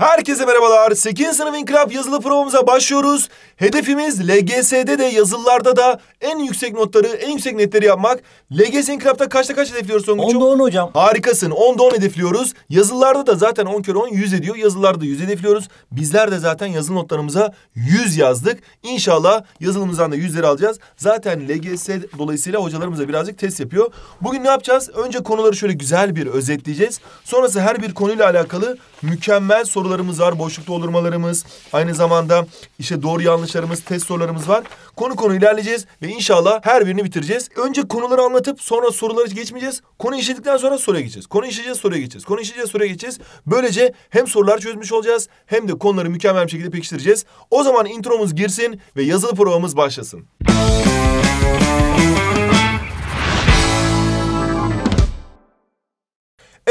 Herkese merhabalar. 8. sınıf inkılap yazılı provamıza başlıyoruz. Hedefimiz LGS'de de yazılılarda da en yüksek notları, en yüksek netleri yapmak. LGS inkılapta kaçta kaç hedefliyoruz Songuç'um? 10'da 10 hocam. Harikasın. 10'da 10 hedefliyoruz. Yazılılarda da zaten 10 kere 10 100 ediyor. Yazılılarda 100 hedefliyoruz. Bizler de zaten yazılı notlarımıza 100 yazdık. İnşallah yazılımızdan da 100'leri alacağız. Zaten LGS dolayısıyla hocalarımıza birazcık test yapıyor. Bugün ne yapacağız? Önce konuları şöyle güzel bir özetleyeceğiz. Sonrası her bir konuyla alakalı mükemmel sorular sorularımız var, boşlukta olurmalarımız, aynı zamanda işte doğru yanlışlarımız, test sorularımız var. Konu konu ilerleyeceğiz ve inşallah her birini bitireceğiz. Önce konuları anlatıp sonra soruları geçmeyeceğiz. Konu işledikten sonra soruya geçeceğiz. Konu işleyeceğiz, soruya geçeceğiz. Konu işleyeceğiz, soruya geçeceğiz. Böylece hem sorular çözmüş olacağız hem de konuları mükemmel bir şekilde pekiştireceğiz. O zaman intromuz girsin ve yazılı provamız başlasın. Müzik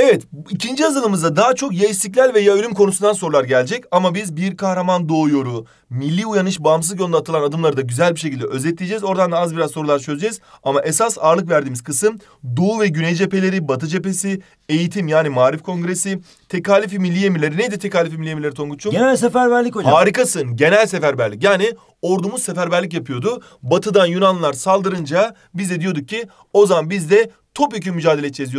Evet, ikinci yazılımımızda daha çok ya istiklal ve ya ölüm konusundan sorular gelecek. Ama biz bir kahraman doğuyoru, milli uyanış bağımsız yolunda atılan adımları da güzel bir şekilde özetleyeceğiz. Oradan da az biraz sorular çözeceğiz. Ama esas ağırlık verdiğimiz kısım Doğu ve Güney cepheleri, Batı cephesi, eğitim yani Marif Kongresi, tekalifi milli emirleri. Neydi tekalifi milli emirleri Tonguç'um? Genel seferberlik hocam. Harikasın, genel seferberlik. Yani ordumuz seferberlik yapıyordu. Batıdan Yunanlılar saldırınca biz de diyorduk ki o zaman biz de topyekun mücadele edeceğiz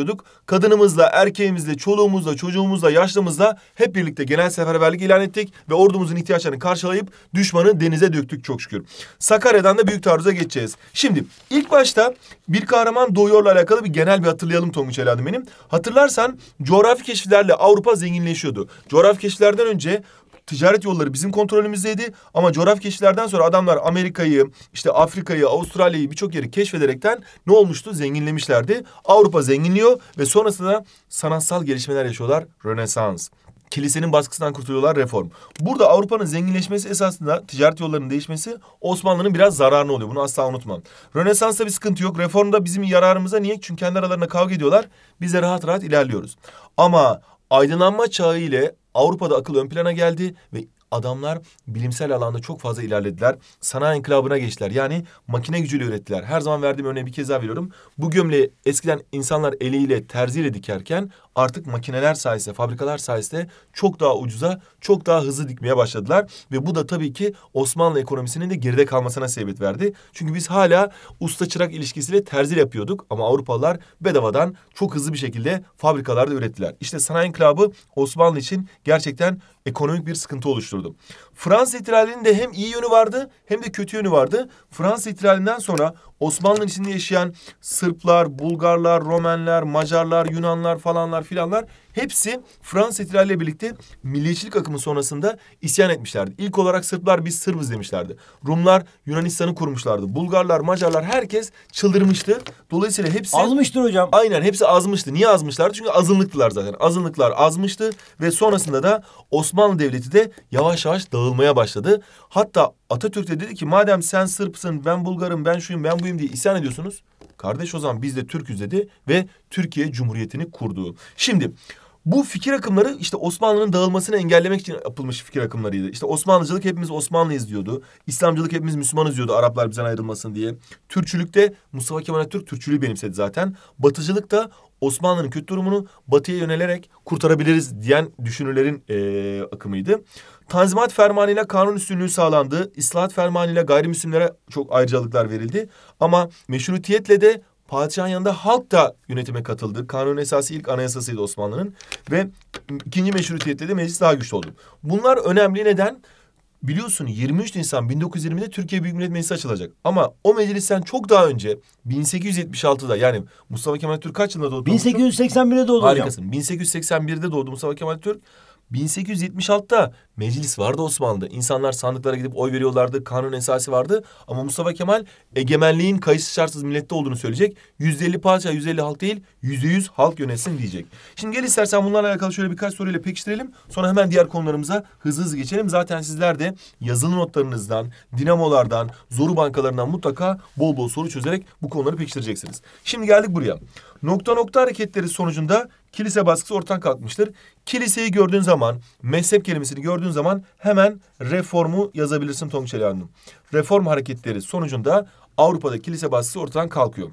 Kadınımızla, erkeğimizle, çoluğumuzla, çocuğumuzla, yaşlımızla hep birlikte genel seferberlik ilan ettik ve ordumuzun ihtiyaçlarını karşılayıp düşmanı denize döktük çok şükür. Sakarya'dan da büyük taarruza geçeceğiz. Şimdi ilk başta bir kahraman doğuyorla alakalı bir genel bir hatırlayalım Tonguç Eladım benim. Hatırlarsan coğrafi keşiflerle Avrupa zenginleşiyordu. Coğrafi keşiflerden önce ticaret yolları bizim kontrolümüzdeydi ama coğrafi keşiflerden sonra adamlar Amerika'yı, işte Afrika'yı, Avustralya'yı birçok yeri keşfederekten ne olmuştu? Zenginlemişlerdi. Avrupa zenginliyor ve sonrasında sanatsal gelişmeler yaşıyorlar. Rönesans kilisenin baskısından kurtuluyorlar reform. Burada Avrupa'nın zenginleşmesi esasında ticaret yollarının değişmesi Osmanlı'nın biraz zararına oluyor. Bunu asla unutmam. Rönesans'ta bir sıkıntı yok. Reformda bizim yararımıza niye? Çünkü kendi aralarında kavga ediyorlar. Biz de rahat rahat ilerliyoruz. Ama aydınlanma çağı ile Avrupa'da akıl ön plana geldi ve adamlar bilimsel alanda çok fazla ilerlediler. Sanayi inkılabına geçtiler. Yani makine gücüyle ürettiler. Her zaman verdiğim örneği bir kez daha veriyorum. Bu gömleği eskiden insanlar eliyle terziyle dikerken artık makineler sayesinde, fabrikalar sayesinde çok daha ucuza, çok daha hızlı dikmeye başladılar. Ve bu da tabii ki Osmanlı ekonomisinin de geride kalmasına sebep verdi. Çünkü biz hala usta çırak ilişkisiyle terzil yapıyorduk ama Avrupalılar bedavadan çok hızlı bir şekilde fabrikalarda ürettiler. İşte sanayi inkılabı Osmanlı için gerçekten ekonomik bir sıkıntı oluşturdu. Fransa ihtilalinin de hem iyi yönü vardı hem de kötü yönü vardı. Fransa ihtilalinden sonra Osmanlı'nın içinde yaşayan Sırplar, Bulgarlar, Romenler, Macarlar, Yunanlar falanlar filanlar Hepsi Fransız ihtilaliyle birlikte milliyetçilik akımı sonrasında isyan etmişlerdi. İlk olarak Sırplar biz Sırbız demişlerdi. Rumlar Yunanistan'ı kurmuşlardı. Bulgarlar, Macarlar herkes çıldırmıştı. Dolayısıyla hepsi... Azmıştır hocam. Aynen hepsi azmıştı. Niye azmışlardı? Çünkü azınlıktılar zaten. Azınlıklar azmıştı ve sonrasında da Osmanlı Devleti de yavaş yavaş dağılmaya başladı. Hatta Atatürk de dedi ki madem sen Sırpsın, ben Bulgarım, ben şuyum, ben buyum diye isyan ediyorsunuz Kardeş o zaman biz de Türk'üz dedi ve Türkiye Cumhuriyeti'ni kurdu. Şimdi bu fikir akımları işte Osmanlı'nın dağılmasını engellemek için yapılmış fikir akımlarıydı. İşte Osmanlıcılık hepimiz Osmanlıyız diyordu. İslamcılık hepimiz Müslümanız diyordu Araplar bizden ayrılmasın diye. Türkçülükte Mustafa Kemal Atatürk Türkçülüğü benimsedi zaten. Batıcılık da Osmanlı'nın Kürt durumunu batıya yönelerek kurtarabiliriz diyen düşünürlerin e, akımıydı. Tanzimat fermanıyla kanun üstünlüğü sağlandı. İslahat fermanıyla gayrimüslimlere çok ayrıcalıklar verildi. Ama meşrutiyetle de padişahın yanında halk da yönetime katıldı. Kanun esası ilk anayasasıydı Osmanlı'nın. Ve ikinci meşrutiyetle de meclis daha güçlü oldu. Bunlar önemli neden? Neden? biliyorsun 23 Nisan 1920'de Türkiye Büyük Millet Meclisi açılacak. Ama o meclisten çok daha önce 1876'da yani Mustafa Kemal Türk kaç yılında doğdu? 1881'de doğdu Harikasın. hocam. 1881'de doğdu Mustafa Kemal Türk. 1876'da meclis vardı Osmanlı'da. İnsanlar sandıklara gidip oy veriyorlardı. Kanun esası vardı. Ama Mustafa Kemal egemenliğin kayıtsız şartsız millette olduğunu söyleyecek. Yüzde elli parça, yüzde elli halk değil, yüzde yüz halk yönetsin diyecek. Şimdi gel istersen bunlarla alakalı şöyle birkaç soruyla pekiştirelim. Sonra hemen diğer konularımıza hızlı hızlı geçelim. Zaten sizler de yazılı notlarınızdan, dinamolardan, zoru bankalarından mutlaka bol bol soru çözerek bu konuları pekiştireceksiniz. Şimdi geldik buraya. Nokta nokta hareketleri sonucunda kilise baskısı ortadan kalkmıştır. Kiliseyi gördüğün zaman, mezhep kelimesini gördüğün gördüğün zaman hemen reformu yazabilirsin Tonguçeli Hanım. Reform hareketleri sonucunda Avrupa'da kilise baskısı ortadan kalkıyor.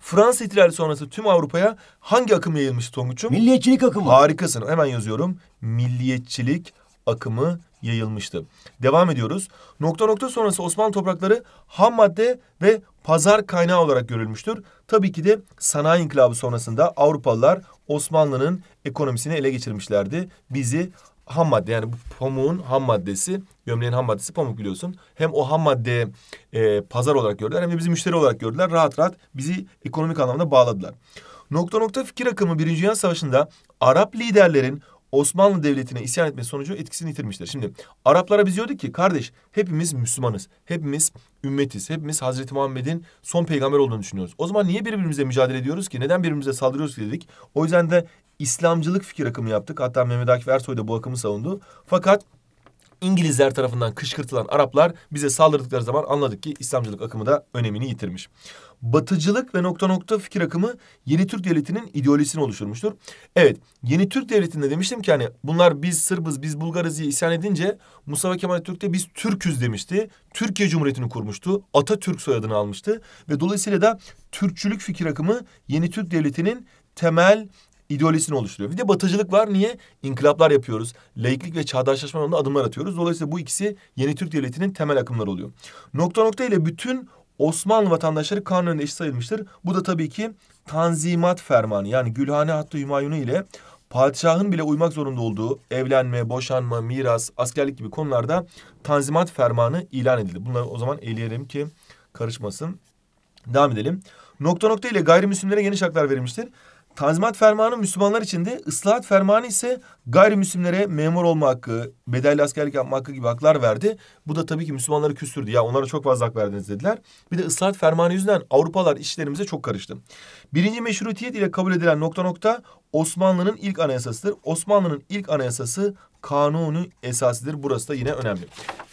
Fransa ihtilali sonrası tüm Avrupa'ya hangi akım yayılmış Tonguç'um? Milliyetçilik akımı. Harikasın. Hemen yazıyorum. Milliyetçilik akımı yayılmıştı. Devam ediyoruz. Nokta nokta sonrası Osmanlı toprakları ham madde ve pazar kaynağı olarak görülmüştür. Tabii ki de sanayi inkılabı sonrasında Avrupalılar Osmanlı'nın ekonomisini ele geçirmişlerdi. Bizi ham madde yani bu pamuğun ham maddesi, gömleğin ham maddesi pamuk biliyorsun. Hem o ham madde e, pazar olarak gördüler hem de bizi müşteri olarak gördüler. Rahat rahat bizi ekonomik anlamda bağladılar. Nokta nokta fikir akımı Birinci Dünya Savaşı'nda Arap liderlerin Osmanlı Devleti'ne isyan etme sonucu etkisini yitirmiştir. Şimdi Araplara biz diyorduk ki kardeş hepimiz Müslümanız, hepimiz ümmetiz, hepimiz Hazreti Muhammed'in son peygamber olduğunu düşünüyoruz. O zaman niye birbirimizle mücadele ediyoruz ki? Neden birbirimize saldırıyoruz ki dedik. O yüzden de İslamcılık fikir akımı yaptık. Hatta Mehmet Akif Ersoy da bu akımı savundu. Fakat İngilizler tarafından kışkırtılan Araplar bize saldırdıkları zaman anladık ki İslamcılık akımı da önemini yitirmiş. Batıcılık ve nokta nokta fikir akımı Yeni Türk Devleti'nin ideolojisini oluşturmuştur. Evet, Yeni Türk Devleti'nde demiştim ki hani bunlar biz Sırbız, biz Bulgarız diye isyan edince Mustafa Kemal Türk de biz Türküz demişti. Türkiye Cumhuriyeti'ni kurmuştu. Atatürk soyadını almıştı ve dolayısıyla da Türkçülük fikir akımı Yeni Türk Devleti'nin temel ideolojisini oluşturuyor. Bir de batıcılık var. Niye? İnkılaplar yapıyoruz. Laiklik ve çağdaşlaşma yolunda adımlar atıyoruz. Dolayısıyla bu ikisi yeni Türk Devleti'nin temel akımları oluyor. Nokta nokta ile bütün Osmanlı vatandaşları kanun önünde eşit sayılmıştır. Bu da tabii ki Tanzimat Fermanı yani Gülhane Hattı Hümayunu ile padişahın bile uymak zorunda olduğu evlenme, boşanma, miras, askerlik gibi konularda Tanzimat Fermanı ilan edildi. Bunları o zaman eleyelim ki karışmasın. Devam edelim. Nokta nokta ile gayrimüslimlere geniş haklar verilmiştir. Tanzimat fermanı Müslümanlar içinde, ıslahat fermanı ise gayrimüslimlere memur olma hakkı, bedelli askerlik yapma hakkı gibi haklar verdi. Bu da tabii ki Müslümanları küstürdü. Ya onlara çok fazla hak verdiniz dediler. Bir de ıslahat fermanı yüzünden Avrupalar işlerimize çok karıştı. Birinci meşrutiyet ile kabul edilen nokta nokta Osmanlı'nın ilk anayasasıdır. Osmanlı'nın ilk anayasası kanunu esasıdır. Burası da yine önemli.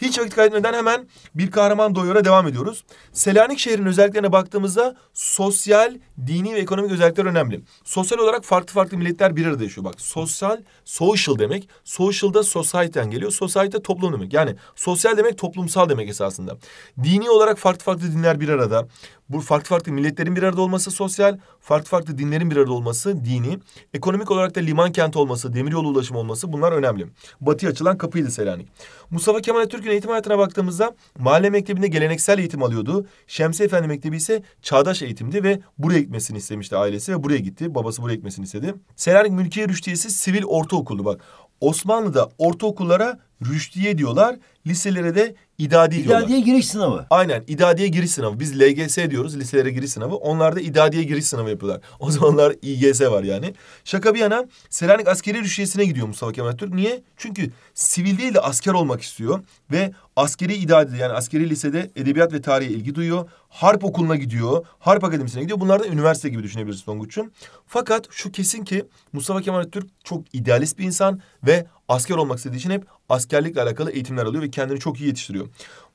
Hiç vakit kaybetmeden hemen bir kahraman doyora devam ediyoruz. Selanik şehrinin özelliklerine baktığımızda sosyal, dini ve ekonomik özellikler önemli. Sosyal olarak farklı farklı milletler bir arada yaşıyor. Bak sosyal, social demek. Social da society'den geliyor. Society toplum demek. Yani sosyal demek toplumsal demek esasında. Dini olarak farklı farklı dinler bir arada. Bu farklı farklı milletlerin bir arada olması sosyal, farklı farklı dinlerin bir arada olması dini, ekonomik olarak da liman kenti olması, demiryolu ulaşımı olması bunlar önemli. Batıya açılan kapıydı Selanik. Mustafa Kemal Atatürk'ün eğitim hayatına baktığımızda mahalle mektebinde geleneksel eğitim alıyordu. Şemsi Efendi Mektebi ise çağdaş eğitimdi ve buraya gitmesini istemişti ailesi ve buraya gitti. Babası buraya gitmesini istedi. Selanik Mülkiye Rüştiyesi sivil ortaokuldu bak. Osmanlı'da ortaokullara Rüştiye diyorlar. Liselere de idadi diyorlar. İdadiye giriş sınavı. Aynen idadiye giriş sınavı. Biz LGS diyoruz liselere giriş sınavı. Onlar da idadiye giriş sınavı yapıyorlar. O zamanlar İGS var yani. Şaka bir yana Selanik askeri rüştiyesine gidiyor Mustafa Kemal Atatürk. Niye? Çünkü sivil değil de asker olmak istiyor. Ve askeri idadi, yani askeri lisede edebiyat ve tarihe ilgi duyuyor. Harp okuluna gidiyor. Harp akademisine gidiyor. Bunlar da üniversite gibi düşünebiliriz Songuç'un. Fakat şu kesin ki Mustafa Kemal Atatürk çok idealist bir insan ve asker olmak istediği için hep askerlikle alakalı eğitimler alıyor ve kendini çok iyi yetiştiriyor.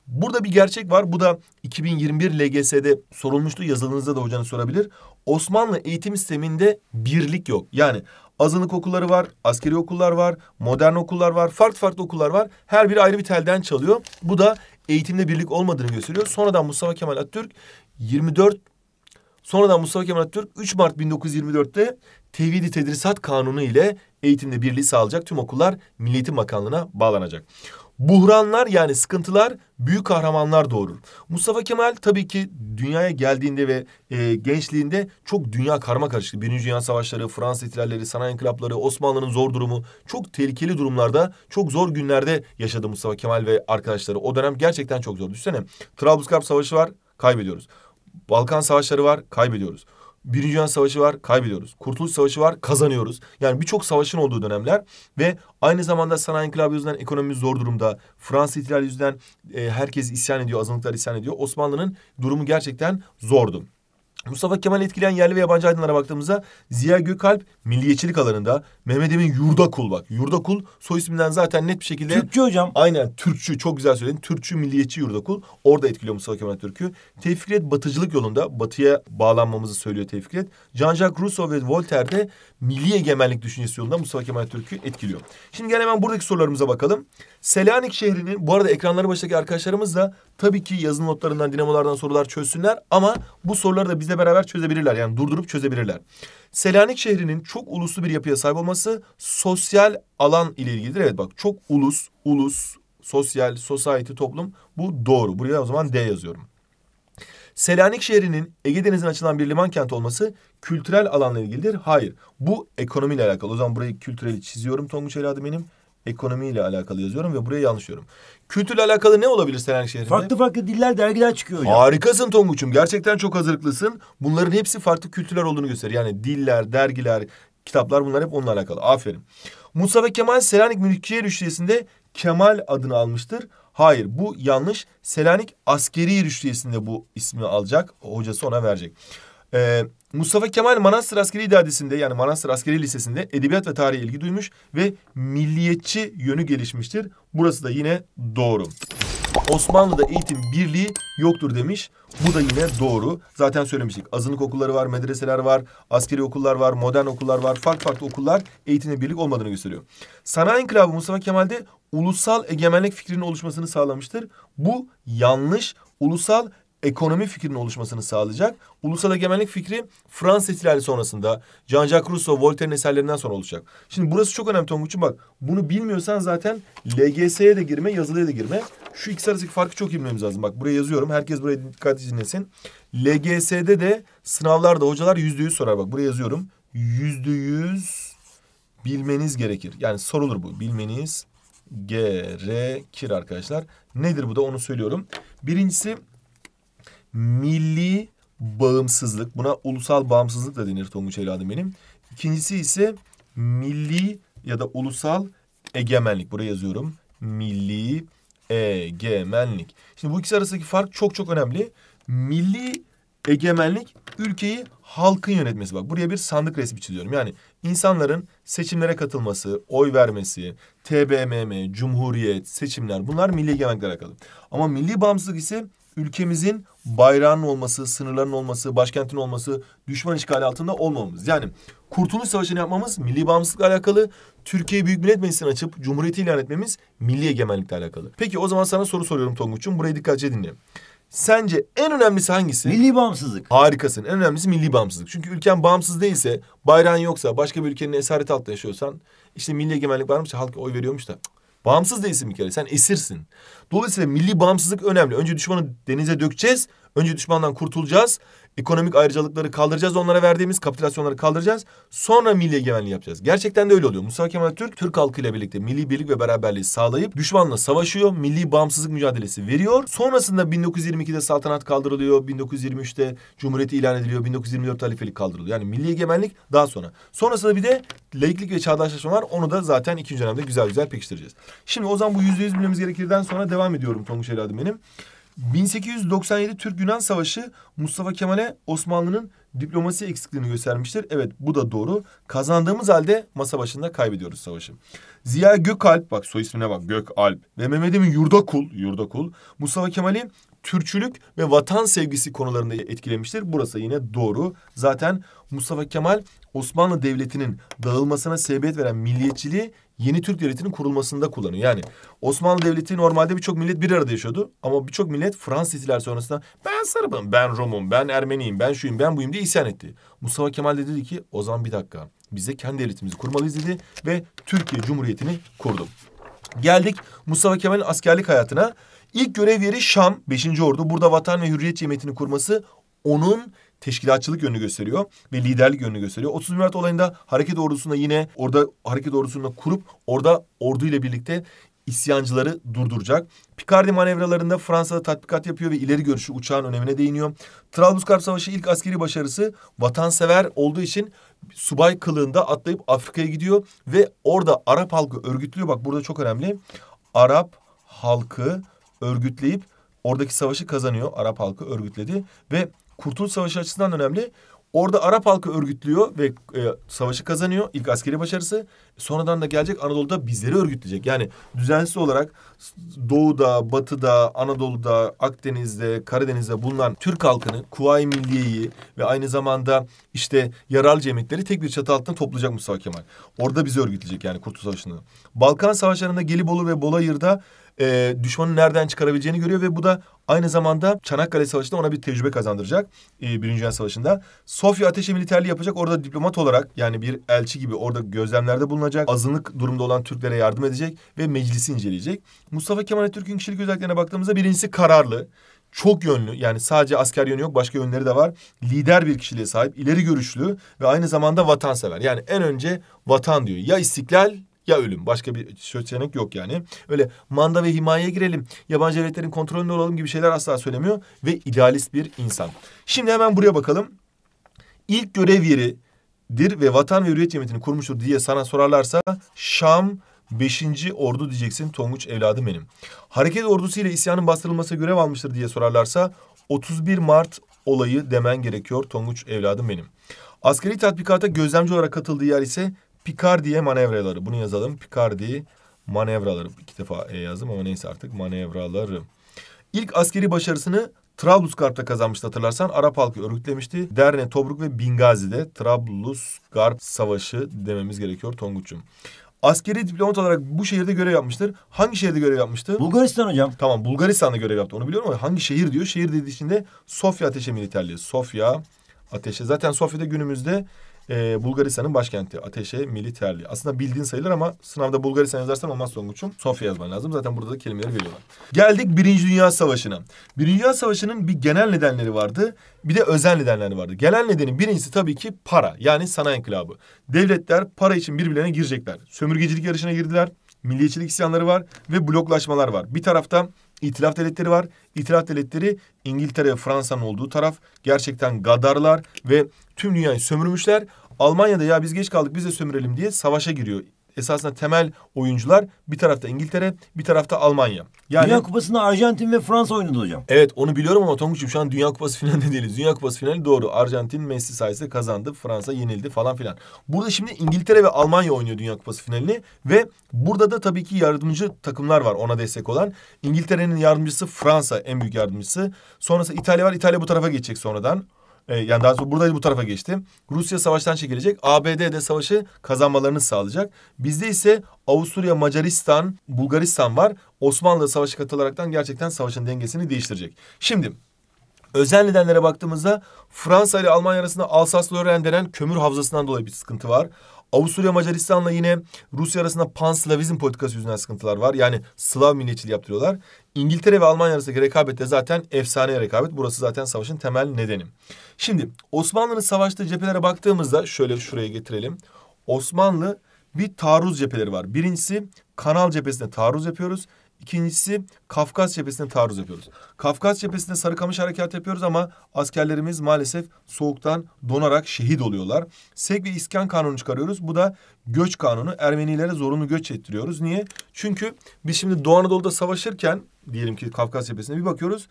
Burada bir gerçek var. Bu da 2021 LGS'de sorulmuştu. Yazılınızda da hocanız sorabilir. Osmanlı eğitim sisteminde birlik yok. Yani azınlık okulları var, askeri okullar var, modern okullar var, farklı farklı okullar var. Her biri ayrı bir telden çalıyor. Bu da eğitimde birlik olmadığını gösteriyor. Sonradan Mustafa Kemal Atatürk 24 Sonradan Mustafa Kemal Atatürk 3 Mart 1924'te tevhidi tedrisat kanunu ile eğitimde birliği sağlayacak tüm okullar Milli Eğitim Bakanlığı'na bağlanacak. Buhranlar yani sıkıntılar büyük kahramanlar doğurur. Mustafa Kemal tabii ki dünyaya geldiğinde ve e, gençliğinde çok dünya karma karıştı. Birinci Dünya Savaşları, Fransız ihtilalleri, sanayi inkılapları, Osmanlı'nın zor durumu çok tehlikeli durumlarda, çok zor günlerde yaşadı Mustafa Kemal ve arkadaşları. O dönem gerçekten çok zor. Düşünsene Trablusgarp Savaşı var, kaybediyoruz. Balkan Savaşları var, kaybediyoruz. Birinci Dünya Savaşı var kaybediyoruz. Kurtuluş Savaşı var kazanıyoruz. Yani birçok savaşın olduğu dönemler ve aynı zamanda sanayi inkılabı yüzünden ekonomimiz zor durumda. Fransa ihtilali yüzünden e, herkes isyan ediyor, azınlıklar isyan ediyor. Osmanlı'nın durumu gerçekten zordu. Mustafa Kemal etkileyen yerli ve yabancı aydınlara baktığımızda Ziya Gökalp milliyetçilik alanında, Mehmet Emin Yurdakul bak. Yurdakul soy isminden zaten net bir şekilde... Türkçü hocam. Aynen Türkçü çok güzel söyledin. Türkçü milliyetçi Yurdakul orada etkiliyor Mustafa Kemal Türk'ü. Tevfikiret batıcılık yolunda batıya bağlanmamızı söylüyor Tevfikiret. Jean-Jacques Rousseau ve Voltaire de milli egemenlik düşüncesi yolunda Mustafa Kemal Türk'ü etkiliyor. Şimdi gel hemen buradaki sorularımıza bakalım. Selanik şehrinin bu arada ekranları başındaki arkadaşlarımız da tabii ki yazın notlarından, dinamolardan sorular çözsünler ama bu soruları da bize bizle beraber çözebilirler. Yani durdurup çözebilirler. Selanik şehrinin çok uluslu bir yapıya sahip olması sosyal alan ile ilgilidir. Evet bak çok ulus, ulus, sosyal, society, toplum bu doğru. Buraya o zaman D yazıyorum. Selanik şehrinin Ege Denizi'ne açılan bir liman kenti olması kültürel alanla ilgilidir. Hayır. Bu ekonomiyle alakalı. O zaman burayı kültürel çiziyorum Tonguç Eladı benim ekonomiyle alakalı yazıyorum ve buraya yanlışıyorum. Kültürle alakalı ne olabilir Selanik şehrinde? Farklı farklı diller dergiler çıkıyor hocam. Harikasın Tonguç'um. Gerçekten çok hazırlıklısın. Bunların hepsi farklı kültürler olduğunu gösteriyor. Yani diller, dergiler, kitaplar bunlar hep onunla alakalı. Aferin. Mustafa Kemal Selanik Mülkiye Rüştiyesi'nde Kemal adını almıştır. Hayır bu yanlış. Selanik Askeri Rüştiyesi'nde bu ismi alacak. Hocası ona verecek. Ee, Mustafa Kemal Manastır Askeri İdadesi'nde yani Manastır Askeri Lisesi'nde edebiyat ve tarihe ilgi duymuş ve milliyetçi yönü gelişmiştir. Burası da yine doğru. Osmanlı'da eğitim birliği yoktur demiş. Bu da yine doğru. Zaten söylemiştik. Azınlık okulları var, medreseler var, askeri okullar var, modern okullar var. Farklı farklı okullar eğitimle birlik olmadığını gösteriyor. Sanayi İnkılabı Mustafa Kemal'de ulusal egemenlik fikrinin oluşmasını sağlamıştır. Bu yanlış. Ulusal ekonomi fikrinin oluşmasını sağlayacak. Ulusal egemenlik fikri Fransız ihtilali sonrasında Jean-Jacques Rousseau, Voltaire'in eserlerinden sonra oluşacak. Şimdi burası çok önemli Tonguç'um bak. Bunu bilmiyorsan zaten LGS'ye de girme, yazılıya da girme. Şu ikisi arasındaki farkı çok iyi bilmemiz lazım. Bak buraya yazıyorum. Herkes buraya dikkat dinlesin. LGS'de de sınavlarda hocalar yüzde yüz sorar. Bak buraya yazıyorum. Yüzde yüz bilmeniz gerekir. Yani sorulur bu. Bilmeniz gerekir arkadaşlar. Nedir bu da onu söylüyorum. Birincisi milli bağımsızlık. Buna ulusal bağımsızlık da denir Tonguç evladım benim. İkincisi ise milli ya da ulusal egemenlik. Buraya yazıyorum. Milli egemenlik. Şimdi bu ikisi arasındaki fark çok çok önemli. Milli egemenlik ülkeyi halkın yönetmesi. Bak buraya bir sandık resmi çiziyorum. Yani insanların seçimlere katılması, oy vermesi, TBMM, Cumhuriyet, seçimler bunlar milli egemenlikle alakalı. Ama milli bağımsızlık ise ülkemizin bayrağının olması, sınırların olması, başkentin olması, düşman işgali altında olmamamız. Yani Kurtuluş Savaşı'nı yapmamız milli bağımsızlıkla alakalı, Türkiye Büyük Millet Meclisi'ni açıp Cumhuriyeti ilan etmemiz milli egemenlikle alakalı. Peki o zaman sana soru soruyorum Tonguç'um. Burayı dikkatlice dinle. Sence en önemlisi hangisi? Milli bağımsızlık. Harikasın. En önemlisi milli bağımsızlık. Çünkü ülken bağımsız değilse, bayrağın yoksa, başka bir ülkenin esareti altında yaşıyorsan... ...işte milli egemenlik varmış da halk oy veriyormuş da... Cık, Bağımsız değilsin bir kere. Sen esirsin. Dolayısıyla milli bağımsızlık önemli. Önce düşmanı denize dökeceğiz. Önce düşmandan kurtulacağız. Ekonomik ayrıcalıkları kaldıracağız onlara verdiğimiz kapitülasyonları kaldıracağız. Sonra milli egemenliği yapacağız. Gerçekten de öyle oluyor. Mustafa Kemal Türk Türk halkıyla birlikte milli birlik ve beraberliği sağlayıp düşmanla savaşıyor. Milli bağımsızlık mücadelesi veriyor. Sonrasında 1922'de saltanat kaldırılıyor. 1923'te Cumhuriyet ilan ediliyor. 1924 halifelik kaldırılıyor. Yani milli egemenlik daha sonra. Sonrasında bir de laiklik ve çağdaşlaşma var. Onu da zaten ikinci dönemde güzel güzel pekiştireceğiz. Şimdi o zaman bu %100 bilmemiz gerekirden sonra devam ediyorum Tonguç Eladım benim. 1897 Türk-Yunan Savaşı Mustafa Kemal'e Osmanlı'nın diplomasi eksikliğini göstermiştir. Evet bu da doğru. Kazandığımız halde masa başında kaybediyoruz savaşı. Ziya Gökalp bak soy ismine bak Gökalp ve Mehmet Emin Yurdakul, Yurdakul Mustafa Kemal'i Türkçülük ve vatan sevgisi konularında etkilemiştir. Burası yine doğru. Zaten Mustafa Kemal Osmanlı Devleti'nin dağılmasına sebebiyet veren milliyetçiliği yeni Türk Devleti'nin kurulmasında kullanıyor. Yani Osmanlı Devleti normalde birçok millet bir arada yaşıyordu. Ama birçok millet Fransız ihtilal sonrasında ben Sarıbım, ben Rom'um, ben Ermeniyim, ben şuyum, ben buyum diye isyan etti. Mustafa Kemal de dedi ki o zaman bir dakika biz de kendi devletimizi kurmalıyız dedi ve Türkiye Cumhuriyeti'ni kurdu. Geldik Mustafa Kemal'in askerlik hayatına. İlk görev yeri Şam 5. Ordu. Burada Vatan ve Hürriyet Cemiyeti'ni kurması onun teşkilatçılık yönünü gösteriyor ve liderlik yönünü gösteriyor. 30 Mart olayında hareket ordusunda yine orada hareket ordusunu kurup orada orduyla birlikte isyancıları durduracak. Picardy manevralarında Fransa'da tatbikat yapıyor ve ileri görüşü uçağın önemine değiniyor. Trablusgarp Savaşı ilk askeri başarısı vatansever olduğu için subay kılığında atlayıp Afrika'ya gidiyor ve orada Arap halkı örgütlüyor. Bak burada çok önemli. Arap halkı örgütleyip oradaki savaşı kazanıyor. Arap halkı örgütledi ve Kurtuluş Savaşı açısından önemli. Orada Arap halkı örgütlüyor ve e, savaşı kazanıyor. İlk askeri başarısı. Sonradan da gelecek Anadolu'da bizleri örgütleyecek. Yani düzensiz olarak Doğu'da, Batı'da, Anadolu'da, Akdeniz'de, Karadeniz'de bulunan Türk halkını, Kuvayi Milliye'yi ve aynı zamanda işte yararlı cemiyetleri tek bir çatı altında toplayacak Mustafa Kemal. Orada bizi örgütleyecek yani Kurtuluş Savaşı'nı. Balkan Savaşları'nda Gelibolu ve Bolayır'da e, düşmanı nereden çıkarabileceğini görüyor ve bu da aynı zamanda Çanakkale Savaşı'nda ona bir tecrübe kazandıracak. E, Birinci Dünya Savaşı'nda. Sofya ateşe militerliği yapacak. Orada diplomat olarak yani bir elçi gibi orada gözlemlerde bulunacak. Azınlık durumda olan Türklere yardım edecek ve meclisi inceleyecek. Mustafa Kemal Atatürk'ün kişilik özelliklerine baktığımızda birincisi kararlı çok yönlü yani sadece asker yönü yok başka yönleri de var. Lider bir kişiliğe sahip, ileri görüşlü ve aynı zamanda vatansever. Yani en önce vatan diyor. Ya istiklal ya ölüm. Başka bir seçenek yok yani. Öyle manda ve himayeye girelim, yabancı devletlerin kontrolünde olalım gibi şeyler asla söylemiyor ve idealist bir insan. Şimdi hemen buraya bakalım. İlk görev yeridir ve Vatan ve Hürriyet Cemiyeti'ni kurmuştur diye sana sorarlarsa Şam 5. Ordu diyeceksin Tonguç evladım benim. Hareket ordusu ile isyanın bastırılması görev almıştır diye sorarlarsa 31 Mart olayı demen gerekiyor Tonguç evladım benim. Askeri tatbikata gözlemci olarak katıldığı yer ise Picardiye manevraları. Bunu yazalım. Picardi manevraları. İki defa e yazdım ama neyse artık manevraları. İlk askeri başarısını Trablusgarp'ta kazanmıştı hatırlarsan. Arap halkı örgütlemişti. Derne, Tobruk ve Bingazi'de Trablusgarp Savaşı dememiz gerekiyor Tonguç'um. Askeri diplomat olarak bu şehirde görev yapmıştır. Hangi şehirde görev yapmıştı? Bulgaristan hocam. Tamam Bulgaristan'da görev yaptı. Onu biliyorum ama hangi şehir diyor? Şehir dediği de Sofya Ateşe Militerliği. Sofya Ateşe. Zaten Sofya'da günümüzde e, Bulgaristan'ın başkenti Ateşe Militerli. Aslında bildiğin sayılır ama sınavda Bulgaristan yazarsan olmaz Songuç'um. Sofya yazman lazım. Zaten burada da kelimeleri veriyorlar. Geldik Birinci Dünya Savaşı'na. Birinci Dünya Savaşı'nın bir genel nedenleri vardı. Bir de özel nedenleri vardı. Genel nedenin birincisi tabii ki para. Yani sanayi inkılabı. Devletler para için birbirlerine girecekler. Sömürgecilik yarışına girdiler. Milliyetçilik isyanları var ve bloklaşmalar var. Bir tarafta İtilaf devletleri var. İtilaf devletleri İngiltere ve Fransa'nın olduğu taraf. Gerçekten gadarlar ve tüm dünyayı sömürmüşler. Almanya'da ya biz geç kaldık biz de sömürelim diye savaşa giriyor. Esasında temel oyuncular bir tarafta İngiltere, bir tarafta Almanya. Yani Dünya Kupası'nda Arjantin ve Fransa oynadı hocam. Evet onu biliyorum ama Tonguç'um şu an Dünya Kupası finalinde değiliz. Dünya Kupası finali doğru. Arjantin Messi sayesinde kazandı. Fransa yenildi falan filan. Burada şimdi İngiltere ve Almanya oynuyor Dünya Kupası finalini. Ve burada da tabii ki yardımcı takımlar var ona destek olan. İngiltere'nin yardımcısı Fransa en büyük yardımcısı. Sonrasında İtalya var. İtalya bu tarafa geçecek sonradan e, yani daha sonra burada bu tarafa geçti. Rusya savaştan çekilecek. ABD de savaşı kazanmalarını sağlayacak. Bizde ise Avusturya, Macaristan, Bulgaristan var. Osmanlı savaşı katılaraktan gerçekten savaşın dengesini değiştirecek. Şimdi Özel nedenlere baktığımızda Fransa ile Almanya arasında Alsas-Lorraine denen kömür havzasından dolayı bir sıkıntı var. Avusturya Macaristan'la yine Rusya arasında panslavizm politikası yüzünden sıkıntılar var. Yani Slav milliyetçiliği yaptırıyorlar. İngiltere ve Almanya arasındaki rekabet de zaten efsane rekabet. Burası zaten savaşın temel nedeni. Şimdi Osmanlı'nın savaştığı cephelere baktığımızda şöyle şuraya getirelim. Osmanlı bir taarruz cepheleri var. Birincisi Kanal cephesine taarruz yapıyoruz. İkincisi Kafkas cephesine taarruz yapıyoruz. Kafkas cephesinde Sarıkamış harekat yapıyoruz ama askerlerimiz maalesef soğuktan donarak şehit oluyorlar. Sek ve İskan kanunu çıkarıyoruz. Bu da göç kanunu. Ermenilere zorunlu göç ettiriyoruz. Niye? Çünkü biz şimdi Doğu Anadolu'da savaşırken diyelim ki Kafkas cephesine bir bakıyoruz.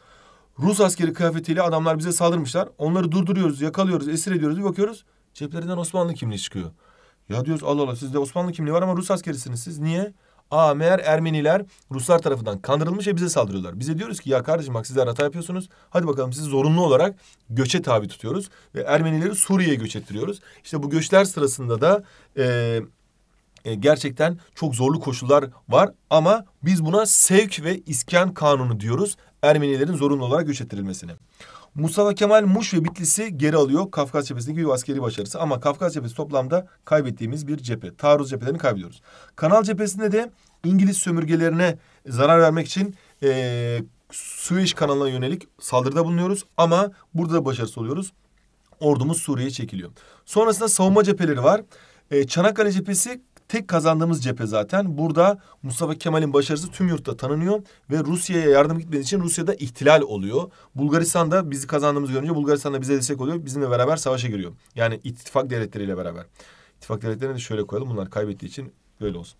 Rus askeri kıyafetiyle adamlar bize saldırmışlar. Onları durduruyoruz, yakalıyoruz, esir ediyoruz. Bir bakıyoruz ceplerinden Osmanlı kimliği çıkıyor. Ya diyoruz Allah Allah sizde Osmanlı kimliği var ama Rus askerisiniz siz. Niye? Aa meğer Ermeniler Ruslar tarafından kandırılmış ve bize saldırıyorlar. Bize diyoruz ki ya kardeşim bak sizler hata yapıyorsunuz. Hadi bakalım sizi zorunlu olarak göçe tabi tutuyoruz. Ve Ermenileri Suriye'ye göç ettiriyoruz. İşte bu göçler sırasında da... E, e, gerçekten çok zorlu koşullar var ama biz buna sevk ve iskan kanunu diyoruz. Ermenilerin zorunlu olarak göç ettirilmesine. Mustafa Kemal Muş ve Bitlis'i geri alıyor Kafkas cephesindeki bir askeri başarısı. Ama Kafkas cephesi toplamda kaybettiğimiz bir cephe. Taarruz cephelerini kaybediyoruz. Kanal cephesinde de İngiliz sömürgelerine zarar vermek için e, Süveyş kanalına yönelik saldırıda bulunuyoruz. Ama burada da başarısız oluyoruz. Ordumuz Suriye'ye çekiliyor. Sonrasında savunma cepheleri var. E, Çanakkale cephesi tek kazandığımız cephe zaten. Burada Mustafa Kemal'in başarısı tüm yurtta tanınıyor ve Rusya'ya yardım gitmediği için Rusya'da ihtilal oluyor. Bulgaristan'da bizi kazandığımızı görünce Bulgaristan'da bize destek oluyor. Bizimle beraber savaşa giriyor. Yani ittifak devletleriyle beraber. İttifak devletlerini de şöyle koyalım. Bunlar kaybettiği için böyle olsun.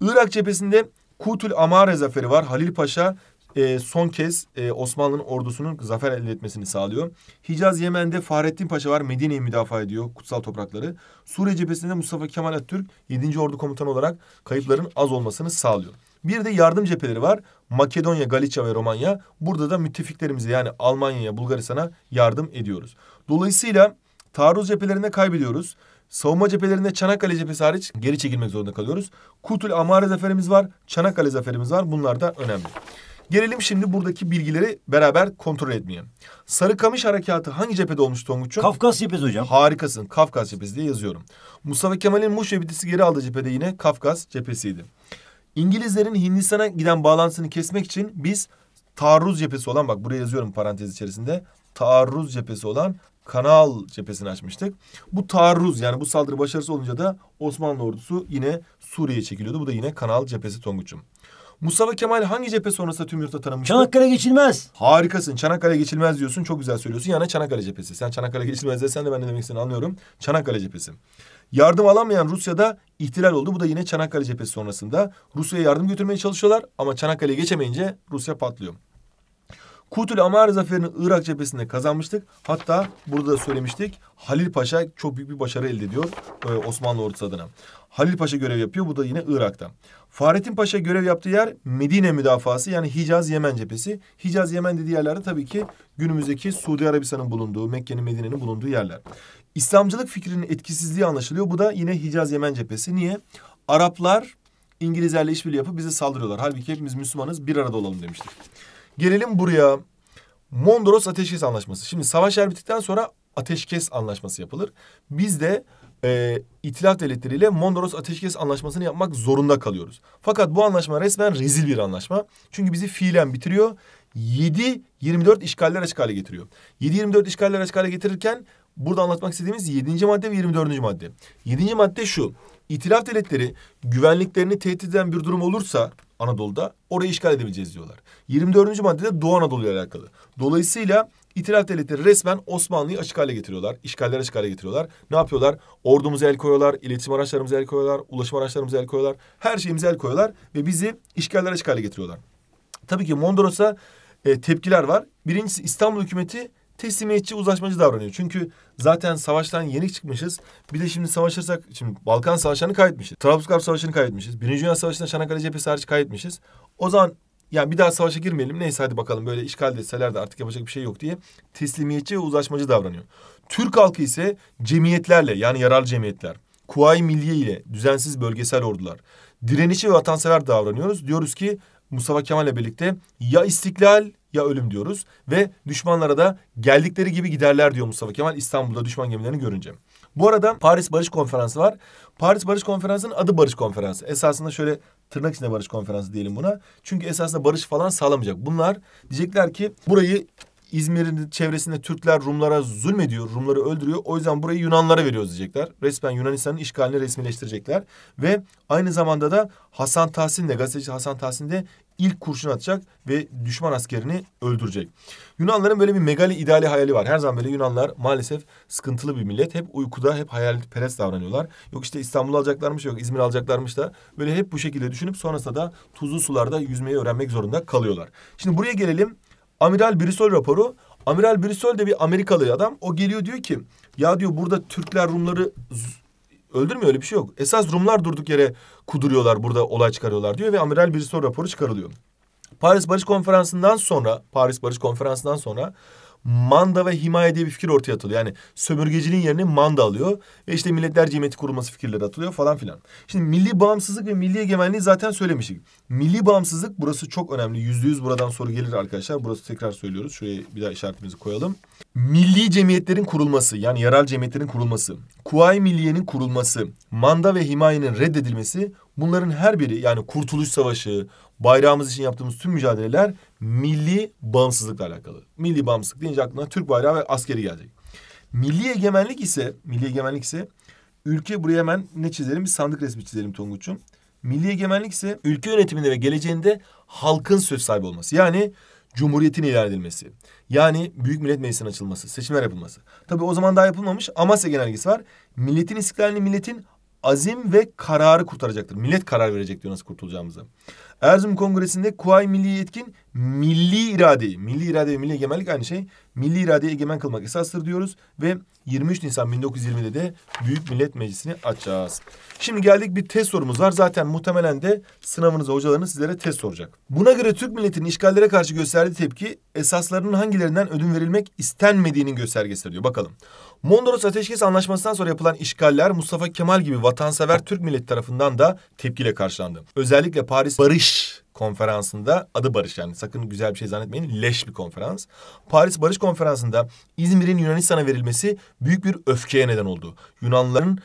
Irak cephesinde Kutul Amare zaferi var. Halil Paşa e, son kez e, Osmanlı'nın ordusunun zafer elde etmesini sağlıyor. Hicaz Yemen'de Fahrettin Paşa var Medine'yi müdafaa ediyor kutsal toprakları. Suriye cephesinde Mustafa Kemal Atatürk 7. Ordu Komutanı olarak kayıpların az olmasını sağlıyor. Bir de yardım cepheleri var. Makedonya, Galicia ve Romanya. Burada da müttefiklerimize yani Almanya'ya, Bulgaristan'a yardım ediyoruz. Dolayısıyla taarruz cephelerinde kaybediyoruz. Savunma cephelerinde Çanakkale cephesi hariç geri çekilmek zorunda kalıyoruz. Kutul Amare zaferimiz var, Çanakkale zaferimiz var. Bunlar da önemli. Gelelim şimdi buradaki bilgileri beraber kontrol etmeye. Sarıkamış harekatı hangi cephede olmuş Tonguç'un? Kafkas cephesi hocam. Harikasın. Kafkas cephesi diye yazıyorum. Mustafa Kemal'in Muş ve Bitlis'i geri aldığı cephede yine Kafkas cephesiydi. İngilizlerin Hindistan'a giden bağlantısını kesmek için biz taarruz cephesi olan bak buraya yazıyorum parantez içerisinde taarruz cephesi olan Kanal cephesini açmıştık. Bu taarruz yani bu saldırı başarısı olunca da Osmanlı ordusu yine Suriye'ye çekiliyordu. Bu da yine Kanal cephesi Tonguç'um. Mustafa Kemal hangi cephe sonrasında tüm yurtta tanınmıştı? Çanakkale geçilmez. Harikasın. Çanakkale geçilmez diyorsun. Çok güzel söylüyorsun. Yani Çanakkale cephesi. Sen Çanakkale geçilmez desen de ben ne demek istediğini anlıyorum. Çanakkale cephesi. Yardım alamayan Rusya'da ihtilal oldu. Bu da yine Çanakkale cephesi sonrasında. Rusya'ya yardım götürmeye çalışıyorlar ama Çanakkale'ye geçemeyince Rusya patlıyor. Kutul Amar er zaferini Irak cephesinde kazanmıştık. Hatta burada da söylemiştik. Halil Paşa çok büyük bir başarı elde ediyor e, Osmanlı ordusu adına. Halil Paşa görev yapıyor. Bu da yine Irak'ta. Fahrettin Paşa görev yaptığı yer Medine müdafası yani Hicaz Yemen cephesi. Hicaz Yemen dediği yerlerde tabii ki günümüzdeki Suudi Arabistan'ın bulunduğu, Mekke'nin Medine'nin bulunduğu yerler. İslamcılık fikrinin etkisizliği anlaşılıyor. Bu da yine Hicaz Yemen cephesi. Niye? Araplar İngilizlerle işbirliği yapıp bize saldırıyorlar. Halbuki hepimiz Müslümanız bir arada olalım demiştik. Gelelim buraya. Mondros Ateşkes Anlaşması. Şimdi savaş yer bittikten sonra ateşkes anlaşması yapılır. Biz de e, İtilaf Devletleri Mondros Ateşkes Anlaşması'nı yapmak zorunda kalıyoruz. Fakat bu anlaşma resmen rezil bir anlaşma. Çünkü bizi fiilen bitiriyor. 7-24 işgaller açık hale getiriyor. 7-24 işgaller açık hale getirirken burada anlatmak istediğimiz 7. madde ve 24. madde. 7. madde şu. İtilaf devletleri güvenliklerini tehdit eden bir durum olursa Anadolu'da orayı işgal edebileceğiz diyorlar. 24. maddede Doğu Anadolu ile alakalı. Dolayısıyla İtilaf devletleri resmen Osmanlı'yı açık hale getiriyorlar. İşgaller açık hale getiriyorlar. Ne yapıyorlar? Ordumuza el koyuyorlar, iletişim araçlarımıza el koyuyorlar, ulaşım araçlarımıza el koyuyorlar. Her şeyimize el koyuyorlar ve bizi işgaller açık hale getiriyorlar. Tabii ki Mondros'a e, tepkiler var. Birincisi İstanbul hükümeti teslimiyetçi, uzlaşmacı davranıyor. Çünkü zaten savaştan yeni çıkmışız. Bir de şimdi savaşırsak, şimdi Balkan savaşını kaybetmişiz. Trablusgarp Savaşı'nı kaybetmişiz. Birinci Dünya Savaşı'nda Çanakkale Cephesi hariç kaybetmişiz. O zaman yani bir daha savaşa girmeyelim neyse hadi bakalım böyle işgal etseler de artık yapacak bir şey yok diye teslimiyetçi ve uzlaşmacı davranıyor. Türk halkı ise cemiyetlerle yani yararlı cemiyetler, kuvayi milliye ile düzensiz bölgesel ordular, direnişi ve vatansever davranıyoruz. Diyoruz ki Mustafa Kemal'le birlikte ya istiklal ya ölüm diyoruz ve düşmanlara da geldikleri gibi giderler diyor Mustafa Kemal İstanbul'da düşman gemilerini görünce. Bu arada Paris Barış Konferansı var. Paris Barış Konferansı'nın adı Barış Konferansı. Esasında şöyle Tırnak içinde barış konferansı diyelim buna. Çünkü esasında barış falan sağlamayacak. Bunlar diyecekler ki burayı İzmir'in çevresinde Türkler Rumlara zulmediyor, Rumları öldürüyor. O yüzden burayı Yunanlara veriyoruz diyecekler. Resmen Yunanistan'ın işgalini resmileştirecekler. Ve aynı zamanda da Hasan Tahsin de, gazeteci Hasan Tahsin de ilk kurşun atacak ve düşman askerini öldürecek. Yunanların böyle bir megali ideali hayali var. Her zaman böyle Yunanlar maalesef sıkıntılı bir millet. Hep uykuda hep hayalperest davranıyorlar. Yok işte İstanbul alacaklarmış yok İzmir alacaklarmış da böyle hep bu şekilde düşünüp sonrasında da tuzlu sularda yüzmeyi öğrenmek zorunda kalıyorlar. Şimdi buraya gelelim. Amiral Brisol raporu. Amiral Brisol de bir Amerikalı adam. O geliyor diyor ki ya diyor burada Türkler Rumları Öldürmüyor öyle bir şey yok. Esas Rumlar durduk yere kuduruyorlar burada olay çıkarıyorlar diyor ve amiral bir soru raporu çıkarılıyor. Paris Barış Konferansı'ndan sonra Paris Barış Konferansı'ndan sonra manda ve himaye diye bir fikir ortaya atılıyor. Yani sömürgecinin yerini manda alıyor ve işte milletler cemiyeti kurulması fikirleri atılıyor falan filan. Şimdi milli bağımsızlık ve milli egemenliği zaten söylemiştik. Milli bağımsızlık burası çok önemli. Yüzde yüz buradan soru gelir arkadaşlar. Burası tekrar söylüyoruz. Şuraya bir daha işaretimizi koyalım. Milli cemiyetlerin kurulması yani yerel cemiyetlerin kurulması, Kuvayi Milliye'nin kurulması, manda ve himayenin reddedilmesi bunların her biri yani Kurtuluş Savaşı, bayrağımız için yaptığımız tüm mücadeleler milli bağımsızlıkla alakalı. Milli bağımsızlık deyince aklına Türk bayrağı ve askeri gelecek. Milli egemenlik ise, milli egemenlik ise ülke buraya hemen ne çizelim? Bir sandık resmi çizelim Tonguç'um. Milli egemenlik ise ülke yönetiminde ve geleceğinde halkın söz sahibi olması. Yani Cumhuriyetin ilan edilmesi. Yani Büyük Millet Meclisi'nin açılması, seçimler yapılması. Tabii o zaman daha yapılmamış Amasya Genelgesi var. Milletin istiklalini milletin azim ve kararı kurtaracaktır. Millet karar verecek diyor nasıl kurtulacağımızı Erzurum Kongresi'nde Kuay Milli Yetkin milli iradeyi, milli irade ve milli egemenlik aynı şey. Milli iradeyi egemen kılmak esastır diyoruz ve 23 Nisan 1920'de de Büyük Millet Meclisi'ni açacağız. Şimdi geldik bir test sorumuz var. Zaten muhtemelen de sınavınızda hocalarınız sizlere test soracak. Buna göre Türk milletinin işgallere karşı gösterdiği tepki esaslarının hangilerinden ödün verilmek istenmediğinin göstergesi diyor. Bakalım. Mondros Ateşkes Anlaşması'ndan sonra yapılan işgaller Mustafa Kemal gibi vatansever Türk milleti tarafından da tepkiyle karşılandı. Özellikle Paris Barış konferansında adı Barış yani sakın güzel bir şey zannetmeyin leş bir konferans. Paris Barış konferansında İzmir'in Yunanistan'a verilmesi büyük bir öfkeye neden oldu. Yunanların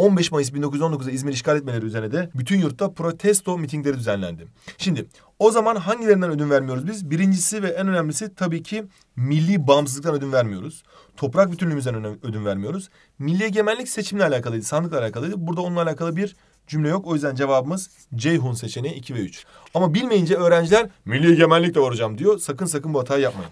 15 Mayıs 1919'da İzmir işgal etmeleri üzerine de bütün yurtta protesto mitingleri düzenlendi. Şimdi o zaman hangilerinden ödün vermiyoruz biz? Birincisi ve en önemlisi tabii ki milli bağımsızlıktan ödün vermiyoruz. Toprak bütünlüğümüzden ödün vermiyoruz. Milli egemenlik seçimle alakalıydı, sandıkla alakalıydı. Burada onunla alakalı bir cümle yok. O yüzden cevabımız Ceyhun seçeneği 2 ve 3. Ama bilmeyince öğrenciler milli egemenlikle uğraşacağım diyor. Sakın sakın bu hatayı yapmayın.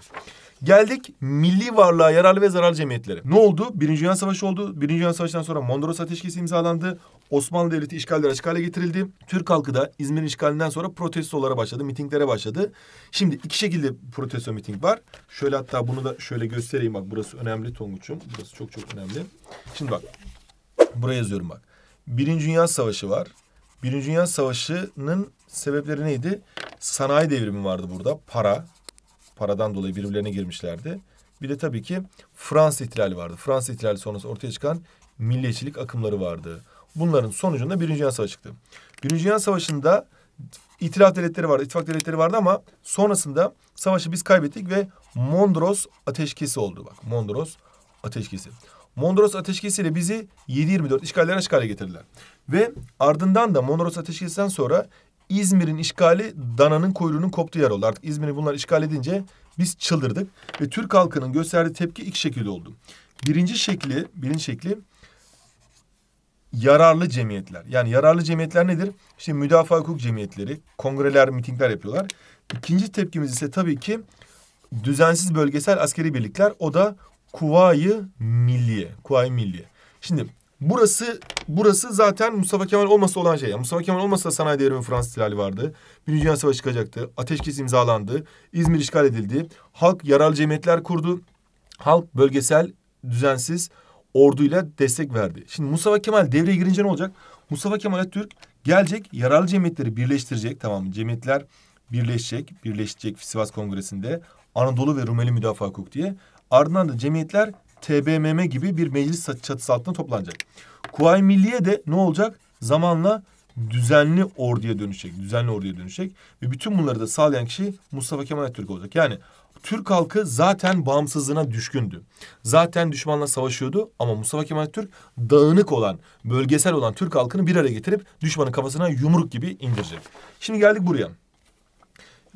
Geldik milli varlığa yararlı ve zararlı cemiyetlere. Ne oldu? Birinci Dünya Savaşı oldu. Birinci Dünya Savaşı'ndan sonra Mondros Ateşkesi imzalandı. Osmanlı Devleti işgalleri açık hale getirildi. Türk halkı da İzmir işgalinden sonra protestolara başladı, mitinglere başladı. Şimdi iki şekilde protesto miting var. Şöyle hatta bunu da şöyle göstereyim bak burası önemli Tonguç'um. Burası çok çok önemli. Şimdi bak buraya yazıyorum bak. Birinci Dünya Savaşı var. Birinci Dünya Savaşı'nın sebepleri neydi? Sanayi devrimi vardı burada. Para, paradan dolayı birbirlerine girmişlerdi. Bir de tabii ki Fransız ihtilali vardı. Fransız ihtilali sonrası ortaya çıkan milliyetçilik akımları vardı. Bunların sonucunda Birinci Dünya Savaşı çıktı. Birinci Dünya Savaşı'nda İtilaf devletleri vardı, ittifak devletleri vardı ama sonrasında savaşı biz kaybettik ve Mondros ateşkesi oldu bak. Mondros ateşkesi. Mondros ateşkesiyle bizi 7-24 işgallere açık getirdiler. Ve ardından da Mondros ateşkesinden sonra İzmir'in işgali dananın kuyruğunun koptuğu yer oldu. Artık İzmir'i bunlar işgal edince biz çıldırdık. Ve Türk halkının gösterdiği tepki iki şekilde oldu. Birinci şekli, birinci şekli yararlı cemiyetler. Yani yararlı cemiyetler nedir? İşte müdafaa hukuk cemiyetleri, kongreler, mitingler yapıyorlar. İkinci tepkimiz ise tabii ki düzensiz bölgesel askeri birlikler. O da Kuvayi Milliye. Kuvayi Milliye. Şimdi Burası burası zaten Mustafa Kemal olmasa olan şey. Yani Mustafa Kemal olmasa sanayi devrimi Fransız ihtilali vardı. Birinci Dünya Savaşı çıkacaktı. Ateşkes imzalandı. İzmir işgal edildi. Halk yaralı cemiyetler kurdu. Halk bölgesel düzensiz orduyla destek verdi. Şimdi Mustafa Kemal devreye girince ne olacak? Mustafa Kemal Atatürk gelecek yaralı cemiyetleri birleştirecek tamam Cemiyetler birleşecek, birleşecek Sivas Kongresi'nde Anadolu ve Rumeli Müdafaa Hukuk diye. Ardından da cemiyetler TBMM gibi bir meclis çatısı altında toplanacak. Kuvayi Milliye de ne olacak? Zamanla düzenli orduya dönüşecek. Düzenli orduya dönüşecek. Ve bütün bunları da sağlayan kişi Mustafa Kemal Atatürk olacak. Yani Türk halkı zaten bağımsızlığına düşkündü. Zaten düşmanla savaşıyordu ama Mustafa Kemal Atatürk dağınık olan, bölgesel olan Türk halkını bir araya getirip düşmanın kafasına yumruk gibi indirecek. Şimdi geldik buraya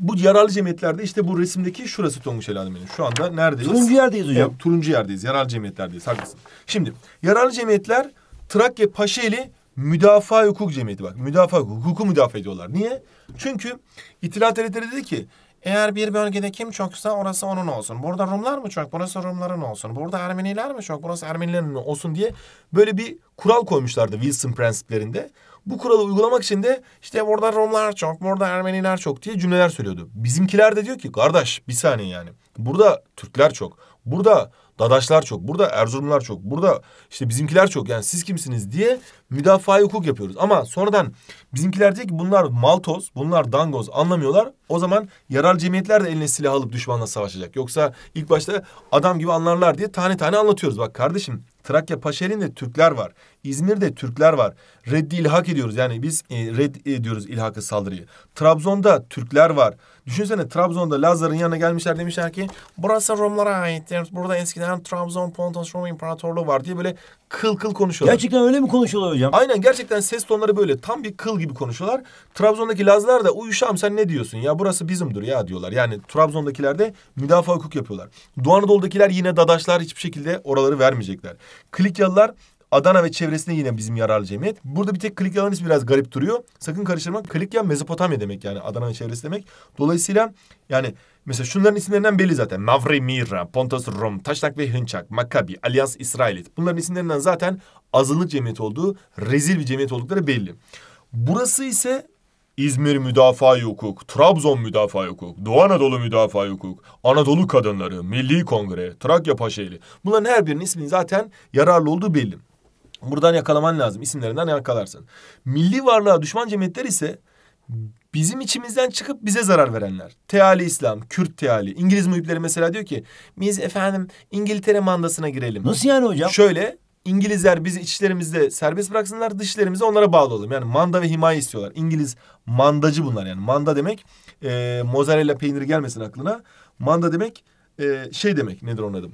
bu yararlı cemiyetlerde işte bu resimdeki şurası Tonguç Helalime'nin. Şu anda neredeyiz? Turuncu yerdeyiz hocam. Evet, turuncu yerdeyiz. Yararlı cemiyetlerdeyiz. Haklısın. Şimdi yararlı cemiyetler Trakya Paşeli Müdafaa Hukuk Cemiyeti bak. Müdafaa hukuku müdafaa ediyorlar. Niye? Çünkü İttihat Teritleri dedi ki eğer bir bölgede kim çoksa orası onun olsun. Burada Rumlar mı çok? Burası Rumların olsun. Burada Ermeniler mi çok? Burası Ermenilerin olsun diye böyle bir kural koymuşlardı Wilson prensiplerinde. Bu kuralı uygulamak için de işte burada Rumlar çok, burada Ermeniler çok diye cümleler söylüyordu. Bizimkiler de diyor ki kardeş bir saniye yani. Burada Türkler çok. Burada Dadaşlar çok. Burada Erzurumlar çok. Burada işte bizimkiler çok. Yani siz kimsiniz diye müdafaa hukuk yapıyoruz. Ama sonradan bizimkiler diyor ki bunlar maltoz, bunlar dangoz anlamıyorlar. O zaman yarar cemiyetler de eline silah alıp düşmanla savaşacak. Yoksa ilk başta adam gibi anlarlar diye tane tane anlatıyoruz. Bak kardeşim Trakya Paşerin'de Türkler var. İzmir'de Türkler var. Reddi ilhak ediyoruz. Yani biz e, red ediyoruz ilhakı saldırıyı. Trabzon'da Türkler var. Düşünsene Trabzon'da Lazar'ın yanına gelmişler demişler ki burası Rumlara aittir. Burada eskiden Trabzon Pontos Rum İmparatorluğu var diye böyle kıl kıl konuşuyorlar. Gerçekten öyle mi konuşuyorlar hocam? Aynen gerçekten ses tonları böyle tam bir kıl gibi konuşuyorlar. Trabzon'daki Lazlar da uyuşam sen ne diyorsun ya burası bizimdir ya diyorlar. Yani Trabzon'dakiler de müdafaa hukuk yapıyorlar. Doğu Anadolu'dakiler yine dadaşlar hiçbir şekilde oraları vermeyecekler. Klikyalılar Adana ve çevresinde yine bizim yararlı cemiyet. Burada bir tek Klikya'nın ismi biraz garip duruyor. Sakın karıştırma. Klikya Mezopotamya demek yani Adana ve çevresi demek. Dolayısıyla yani Mesela şunların isimlerinden belli zaten. Mavri Mira, Pontus Rum, Taşnak ve Hınçak, Makabi, alias İsrailit. Bunların isimlerinden zaten azınlık cemiyet olduğu, rezil bir cemiyet oldukları belli. Burası ise İzmir müdafaa hukuk, Trabzon müdafaa hukuk, Doğu Anadolu müdafaa hukuk, Anadolu kadınları, Milli Kongre, Trakya Paşaeli. Bunların her birinin isminin zaten yararlı olduğu belli. Buradan yakalaman lazım. isimlerinden yakalarsın. Milli varlığa düşman cemiyetler ise bizim içimizden çıkıp bize zarar verenler. Teali İslam, Kürt teali. İngiliz muhipleri mesela diyor ki biz efendim İngiltere mandasına girelim. Nasıl yani hocam? Şöyle İngilizler bizi içlerimizde serbest bıraksınlar dışlarımızda onlara bağlı olalım. Yani manda ve himaye istiyorlar. İngiliz mandacı bunlar yani. Manda demek e, mozzarella peyniri gelmesin aklına. Manda demek e, şey demek nedir onun adı?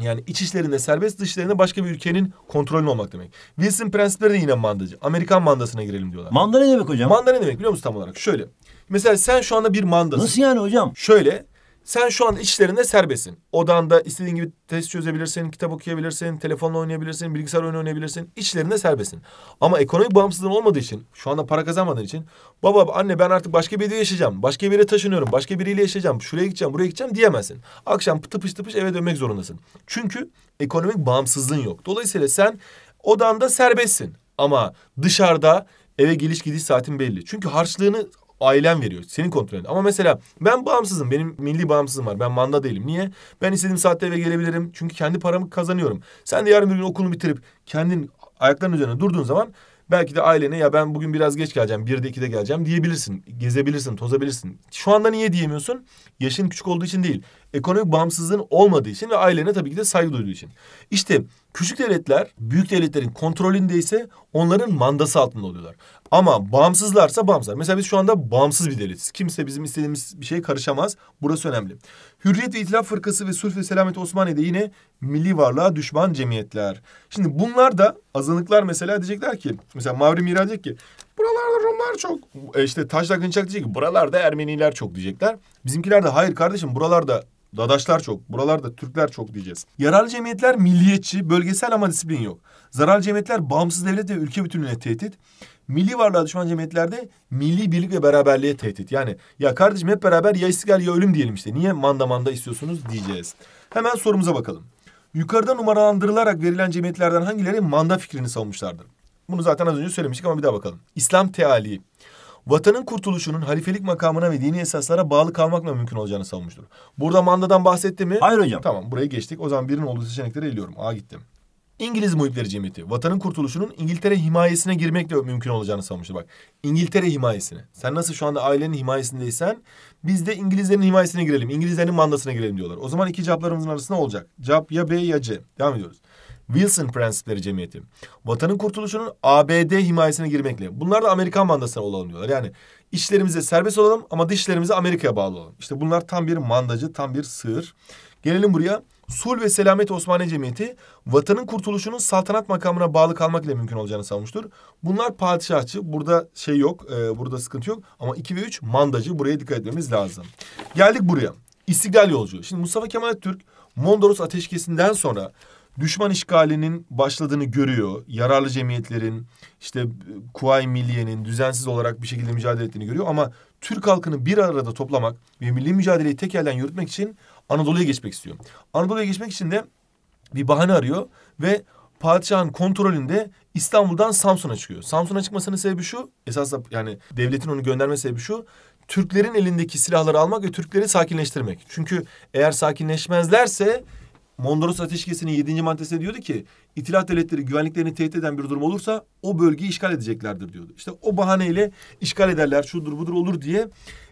Yani iç işlerinde serbest dışlarında başka bir ülkenin kontrolünü olmak demek. Wilson prensipleri de yine mandacı. Amerikan mandasına girelim diyorlar. Manda ne demek hocam? Manda ne demek biliyor musun tam olarak? Şöyle. Mesela sen şu anda bir mandasın. Nasıl yani hocam? Şöyle. Sen şu an içlerinde serbestsin. Odanda istediğin gibi test çözebilirsin, kitap okuyabilirsin, telefonla oynayabilirsin, bilgisayar oyunu oynayabilirsin. İçlerinde serbestsin. Ama ekonomik bağımsızlığın olmadığı için, şu anda para kazanmadığın için... ...baba anne ben artık başka bir yere yaşayacağım, başka bir yere taşınıyorum, başka biriyle yaşayacağım, şuraya gideceğim, buraya gideceğim diyemezsin. Akşam tıpış tıpış eve dönmek zorundasın. Çünkü ekonomik bağımsızlığın yok. Dolayısıyla sen odanda serbestsin. Ama dışarıda eve geliş gidiş saatin belli. Çünkü harçlığını ailen veriyor. Senin kontrolün. Ama mesela ben bağımsızım. Benim milli bağımsızım var. Ben manda değilim. Niye? Ben istediğim saatte eve gelebilirim. Çünkü kendi paramı kazanıyorum. Sen de yarın bir gün okulunu bitirip kendin ayakların üzerine durduğun zaman belki de ailene ya ben bugün biraz geç geleceğim, bir de iki de geleceğim diyebilirsin. Gezebilirsin, tozabilirsin. Şu anda niye diyemiyorsun? Yaşın küçük olduğu için değil. Ekonomik bağımsızlığın olmadığı için ve ailene tabii ki de saygı duyduğu için. İşte Küçük devletler büyük devletlerin kontrolünde ise onların mandası altında oluyorlar. Ama bağımsızlarsa bağımsızlar. Mesela biz şu anda bağımsız bir devletiz. Kimse bizim istediğimiz bir şeye karışamaz. Burası önemli. Hürriyet ve İtilaf Fırkası ve Sulh ve Selamet Osmaniye'de yine milli varlığa düşman cemiyetler. Şimdi bunlar da azınlıklar mesela diyecekler ki mesela Mavri Mira diyecek ki buralarda Rumlar çok. E, işte Taşla Gınçak diyecek ki buralarda Ermeniler çok diyecekler. Bizimkiler de hayır kardeşim buralarda Dadaşlar çok. Buralarda Türkler çok diyeceğiz. Yararlı cemiyetler milliyetçi, bölgesel ama disiplin yok. Zararlı cemiyetler bağımsız devlet ve ülke bütünlüğüne tehdit. Milli varlığa düşman cemiyetlerde milli birlik ve beraberliğe tehdit. Yani ya kardeşim hep beraber ya istiklal ya ölüm diyelim işte. Niye manda manda istiyorsunuz diyeceğiz. Hemen sorumuza bakalım. Yukarıda numaralandırılarak verilen cemiyetlerden hangileri manda fikrini savunmuşlardır? Bunu zaten az önce söylemiştik ama bir daha bakalım. İslam teali, vatanın kurtuluşunun halifelik makamına ve dini esaslara bağlı kalmakla mümkün olacağını savunmuştur. Burada mandadan bahsetti mi? Hayır hocam. Tamam buraya geçtik. O zaman birinin olduğu seçenekleri eliyorum. A gittim. İngiliz Muhipleri Cemiyeti vatanın kurtuluşunun İngiltere himayesine girmekle mümkün olacağını savunmuştu. Bak İngiltere himayesine. Sen nasıl şu anda ailenin himayesindeysen biz de İngilizlerin himayesine girelim. İngilizlerin mandasına girelim diyorlar. O zaman iki cevaplarımızın arasında olacak. Cevap ya B ya C. Devam ediyoruz. Wilson Prensipleri Cemiyeti. Vatanın kurtuluşunun ABD himayesine girmekle. Bunlar da Amerikan mandasına olalım diyorlar. Yani işlerimize serbest olalım ama dışlarımızı Amerika'ya bağlı olalım. İşte bunlar tam bir mandacı, tam bir sığır. Gelelim buraya. Sul ve Selamet Osmanlı Cemiyeti vatanın kurtuluşunun saltanat makamına bağlı kalmak ile mümkün olacağını savmuştur. Bunlar padişahçı. Burada şey yok, e, burada sıkıntı yok. Ama iki ve üç mandacı. Buraya dikkat etmemiz lazım. Geldik buraya. İstiklal yolcu. Şimdi Mustafa Kemal Türk Mondros ateşkesinden sonra düşman işgalinin başladığını görüyor. Yararlı cemiyetlerin işte Kuvayi Milliye'nin düzensiz olarak bir şekilde mücadele ettiğini görüyor ama Türk halkını bir arada toplamak ve milli mücadeleyi tek elden yürütmek için Anadolu'ya geçmek istiyor. Anadolu'ya geçmek için de bir bahane arıyor ve padişahın kontrolünde İstanbul'dan Samsun'a çıkıyor. Samsun'a çıkmasının sebebi şu, esas da yani devletin onu gönderme sebebi şu. Türklerin elindeki silahları almak ve Türkleri sakinleştirmek. Çünkü eğer sakinleşmezlerse Mondros Ateşkesi'nin 7. maddesinde diyordu ki itilaf devletleri güvenliklerini tehdit eden bir durum olursa o bölgeyi işgal edeceklerdir diyordu. İşte o bahaneyle işgal ederler şudur budur olur diye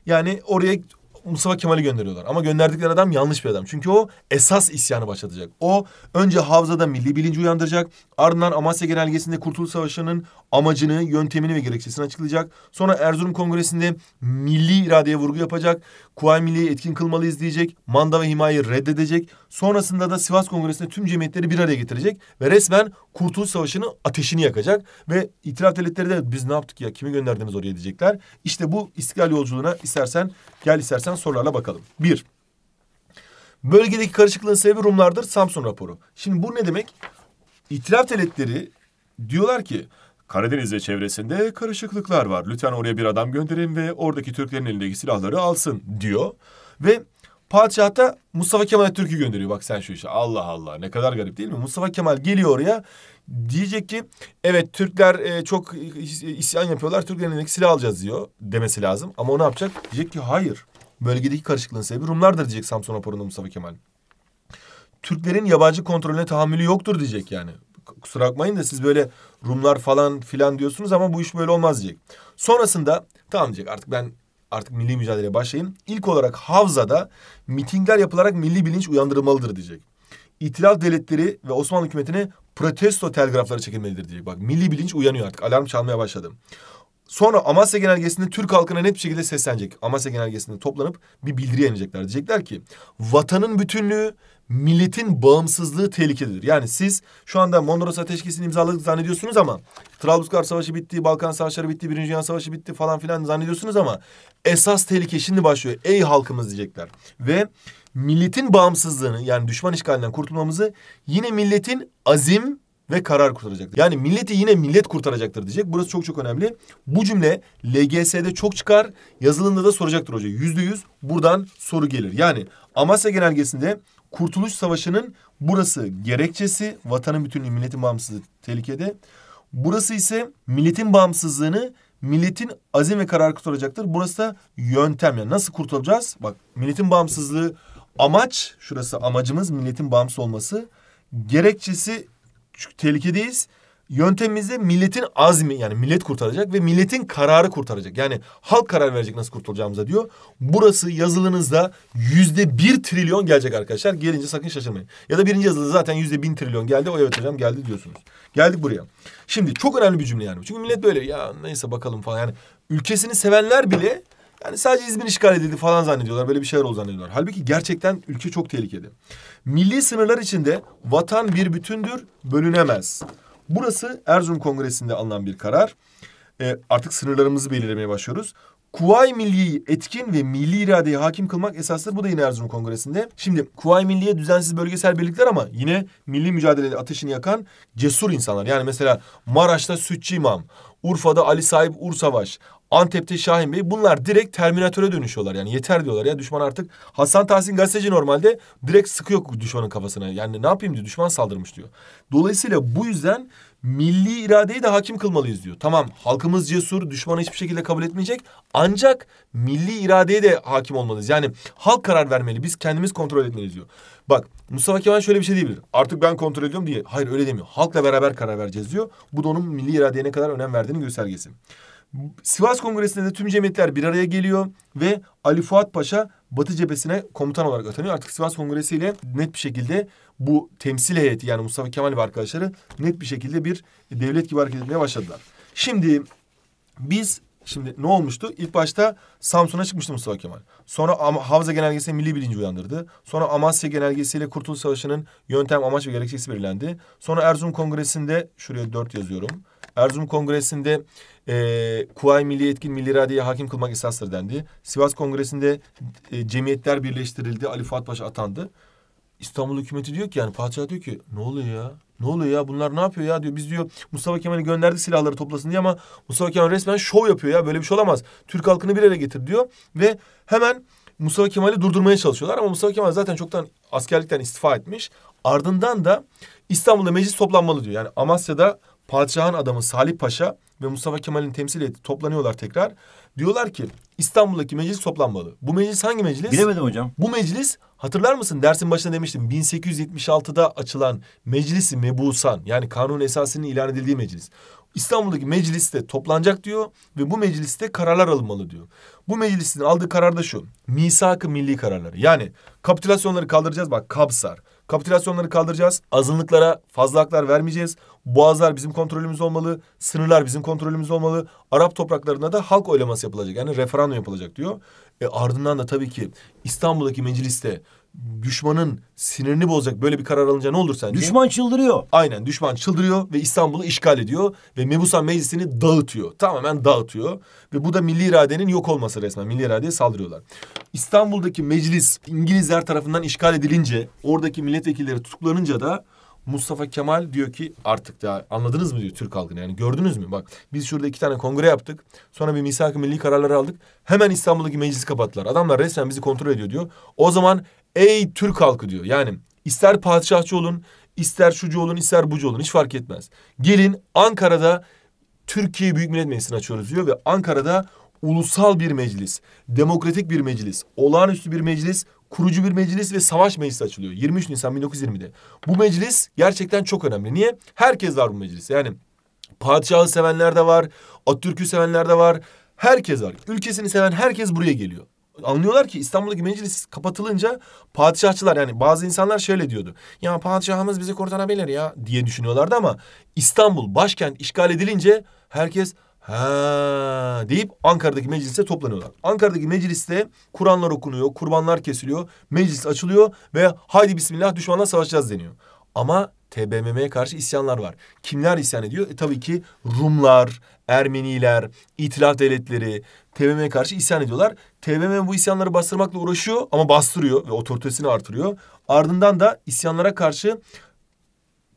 yani oraya Mustafa Kemal'i gönderiyorlar. Ama gönderdikleri adam yanlış bir adam. Çünkü o esas isyanı başlatacak. O önce Havza'da milli bilinci uyandıracak. Ardından Amasya Genelgesi'nde Kurtuluş Savaşı'nın amacını, yöntemini ve gerekçesini açıklayacak. Sonra Erzurum Kongresi'nde milli iradeye vurgu yapacak. Kuvayi Milli'yi etkin kılmalı izleyecek, Manda ve himayeyi reddedecek. Sonrasında da Sivas Kongresi'nde tüm cemiyetleri bir araya getirecek ve resmen Kurtuluş Savaşı'nın ateşini yakacak ve itiraf devletleri de biz ne yaptık ya kimi gönderdiniz oraya diyecekler. İşte bu istiklal yolculuğuna istersen gel istersen sorularla bakalım. Bir, bölgedeki karışıklığın sebebi Rumlardır Samsun raporu. Şimdi bu ne demek? İtiraf devletleri diyorlar ki Karadeniz çevresinde karışıklıklar var. Lütfen oraya bir adam gönderin ve oradaki Türklerin elindeki silahları alsın diyor. Ve padişah da Mustafa Kemal Türk'ü gönderiyor. Bak sen şu işe Allah Allah ne kadar garip değil mi? Mustafa Kemal geliyor oraya diyecek ki evet Türkler e, çok isyan yapıyorlar. Türklerin elindeki silah alacağız diyor demesi lazım. Ama o ne yapacak? Diyecek ki hayır bölgedeki karışıklığın sebebi Rumlardır diyecek Samsun raporunda Mustafa Kemal. Türklerin yabancı kontrolüne tahammülü yoktur diyecek yani kusura bakmayın da siz böyle Rumlar falan filan diyorsunuz ama bu iş böyle olmaz diyecek. Sonrasında tamam diyecek artık ben artık milli mücadele başlayayım. İlk olarak Havza'da mitingler yapılarak milli bilinç uyandırılmalıdır diyecek. İtilaf devletleri ve Osmanlı hükümetine protesto telgrafları çekilmelidir diyecek. Bak milli bilinç uyanıyor artık alarm çalmaya başladı. Sonra Amasya Genelgesi'nde Türk halkına net bir şekilde seslenecek. Amasya Genelgesi'nde toplanıp bir bildiri yayınlayacaklar. Diyecekler ki vatanın bütünlüğü milletin bağımsızlığı tehlikededir. Yani siz şu anda Mondros Ateşkesi'ni imzaladık zannediyorsunuz ama Trablusgarp Savaşı bitti, Balkan Savaşları bitti, Birinci Dünya Savaşı bitti falan filan zannediyorsunuz ama esas tehlike şimdi başlıyor. Ey halkımız diyecekler. Ve milletin bağımsızlığını yani düşman işgalinden kurtulmamızı yine milletin azim ve karar kurtaracaktır. Yani milleti yine millet kurtaracaktır diyecek. Burası çok çok önemli. Bu cümle LGS'de çok çıkar. Yazılımda da soracaktır hoca. Yüzde yüz buradan soru gelir. Yani Amasya genelgesinde Kurtuluş Savaşı'nın burası gerekçesi vatanın bütünlüğü milletin bağımsızlığı tehlikede. Burası ise milletin bağımsızlığını milletin azim ve kararı kurtaracaktır. Burası da yöntem yani nasıl kurtulacağız? Bak milletin bağımsızlığı amaç şurası amacımız milletin bağımsız olması. Gerekçesi çünkü tehlikedeyiz yöntemimizde milletin azmi yani millet kurtaracak ve milletin kararı kurtaracak. Yani halk karar verecek nasıl kurtulacağımıza diyor. Burası yazılınızda yüzde bir trilyon gelecek arkadaşlar. Gelince sakın şaşırmayın. Ya da birinci yazılı zaten yüzde bin trilyon geldi. O evet hocam geldi diyorsunuz. Geldik buraya. Şimdi çok önemli bir cümle yani. Çünkü millet böyle ya neyse bakalım falan yani. Ülkesini sevenler bile yani sadece İzmir işgal edildi falan zannediyorlar. Böyle bir şeyler oldu zannediyorlar. Halbuki gerçekten ülke çok tehlikeli. Milli sınırlar içinde vatan bir bütündür, bölünemez. Burası Erzurum Kongresi'nde alınan bir karar. E, artık sınırlarımızı belirlemeye başlıyoruz. Kuvayi Milliye'yi etkin ve milli iradeye hakim kılmak esastır. Bu da yine Erzurum Kongresi'nde. Şimdi Kuvayi Milliye düzensiz bölgesel birlikler ama yine milli mücadelede ateşini yakan cesur insanlar. Yani mesela Maraş'ta Sütçü İmam, Urfa'da Ali Sahip Ur savaş, Antep'te Şahin Bey bunlar direkt Terminatör'e dönüşüyorlar. Yani yeter diyorlar ya düşman artık. Hasan Tahsin gazeteci normalde direkt sıkıyor düşmanın kafasına. Yani ne yapayım diyor düşman saldırmış diyor. Dolayısıyla bu yüzden milli iradeyi de hakim kılmalıyız diyor. Tamam halkımız cesur düşmanı hiçbir şekilde kabul etmeyecek ancak milli iradeye de hakim olmalıyız. Yani halk karar vermeli biz kendimiz kontrol etmeliyiz diyor. Bak Mustafa Kemal şöyle bir şey diyebilir. Artık ben kontrol ediyorum diye. Hayır öyle demiyor. Halkla beraber karar vereceğiz diyor. Bu da onun milli iradeye ne kadar önem verdiğini göstergesi. Sivas Kongresi'nde de tüm cemiyetler bir araya geliyor ve Ali Fuat Paşa Batı cephesine komutan olarak atanıyor. Artık Sivas Kongresi ile net bir şekilde bu temsil heyeti yani Mustafa Kemal ve arkadaşları net bir şekilde bir devlet gibi hareket etmeye başladılar. Şimdi biz Şimdi ne olmuştu? İlk başta Samsun'a çıkmıştı Mustafa Kemal. Sonra Havza Genelgesi'ne milli bilinci uyandırdı. Sonra Amasya Genelgesi'yle Kurtuluş Savaşı'nın yöntem, amaç ve gerekçesi belirlendi. Sonra Erzurum Kongresi'nde, şuraya dört yazıyorum. Erzurum Kongresi'nde e, Kuvayi Milli Etkin Milli İrade'ye hakim kılmak esastır dendi. Sivas Kongresi'nde e, cemiyetler birleştirildi, Ali Fuat Paşa atandı. İstanbul hükümeti diyor ki yani padişah diyor ki ne oluyor ya? Ne oluyor ya? Bunlar ne yapıyor ya diyor. Biz diyor Mustafa Kemal'i gönderdi silahları toplasın diye ama Mustafa Kemal resmen şov yapıyor ya. Böyle bir şey olamaz. Türk halkını bir yere getir diyor ve hemen Mustafa Kemal'i durdurmaya çalışıyorlar ama Mustafa Kemal zaten çoktan askerlikten istifa etmiş. Ardından da İstanbul'da meclis toplanmalı diyor. Yani Amasya'da padişahın adamı Salih Paşa ve Mustafa Kemal'in temsil ettiği toplanıyorlar tekrar. Diyorlar ki İstanbul'daki meclis toplanmalı. Bu meclis hangi meclis? Bilemedim hocam. Bu meclis hatırlar mısın dersin başında demiştim 1876'da açılan meclisi mebusan yani kanun esasının ilan edildiği meclis. İstanbul'daki mecliste toplanacak diyor ve bu mecliste kararlar alınmalı diyor. Bu meclisin aldığı karar da şu. Misak-ı milli kararları. Yani kapitülasyonları kaldıracağız bak Kabsar, Kapitülasyonları kaldıracağız. Azınlıklara fazla haklar vermeyeceğiz. Boğazlar bizim kontrolümüz olmalı. Sınırlar bizim kontrolümüz olmalı. Arap topraklarına da halk oylaması yapılacak. Yani referandum yapılacak diyor. E ardından da tabii ki İstanbul'daki mecliste düşmanın sinirini bozacak böyle bir karar alınca ne olur sence? Düşman çıldırıyor. Aynen düşman çıldırıyor ve İstanbul'u işgal ediyor ve Mebusan Meclisi'ni dağıtıyor. Tamamen dağıtıyor ve bu da milli iradenin yok olması resmen. Milli iradeye saldırıyorlar. İstanbul'daki meclis İngilizler tarafından işgal edilince oradaki milletvekilleri tutuklanınca da Mustafa Kemal diyor ki artık ya anladınız mı diyor Türk halkını yani gördünüz mü? Bak biz şurada iki tane kongre yaptık sonra bir misak milli kararları aldık hemen İstanbul'daki meclisi kapattılar. Adamlar resmen bizi kontrol ediyor diyor. O zaman Ey Türk halkı diyor. Yani ister padişahçı olun, ister şucu olun, ister bucu olun hiç fark etmez. Gelin Ankara'da Türkiye Büyük Millet Meclisi'ni açıyoruz diyor ve Ankara'da ulusal bir meclis, demokratik bir meclis, olağanüstü bir meclis, kurucu bir meclis ve savaş meclisi açılıyor. 23 Nisan 1920'de. Bu meclis gerçekten çok önemli. Niye? Herkes var bu meclis. Yani padişahı sevenler de var, Atatürk'ü sevenler de var. Herkes var. Ülkesini seven herkes buraya geliyor anlıyorlar ki İstanbul'daki meclis kapatılınca padişahçılar yani bazı insanlar şöyle diyordu. Ya padişahımız bizi kurtarabilir ya diye düşünüyorlardı ama İstanbul başkent işgal edilince herkes ha deyip Ankara'daki meclise toplanıyorlar. Ankara'daki mecliste Kur'anlar okunuyor, kurbanlar kesiliyor, meclis açılıyor ve haydi bismillah düşmanla savaşacağız deniyor. Ama TBMM'ye karşı isyanlar var. Kimler isyan ediyor? E, tabii ki Rumlar, Ermeniler, İtilaf Devletleri TBMM'ye karşı isyan ediyorlar. TBMM bu isyanları bastırmakla uğraşıyor ama bastırıyor ve otoritesini artırıyor. Ardından da isyanlara karşı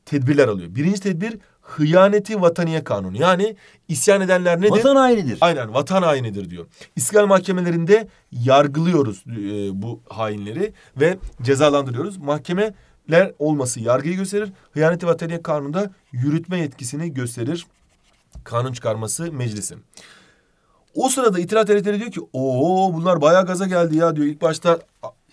tedbirler alıyor. Birinci tedbir hıyaneti vataniye kanunu. Yani isyan edenler nedir? Vatan hainidir. Aynen vatan hainidir diyor. İskal mahkemelerinde yargılıyoruz e, bu hainleri ve cezalandırıyoruz. Mahkeme ler olması yargıyı gösterir. Hıyaneti vataniye kanununda yürütme yetkisini gösterir. Kanun çıkarması Meclis'in. O sırada İttihat Eretleri diyor ki ooo bunlar bayağı gaza geldi ya diyor. İlk başta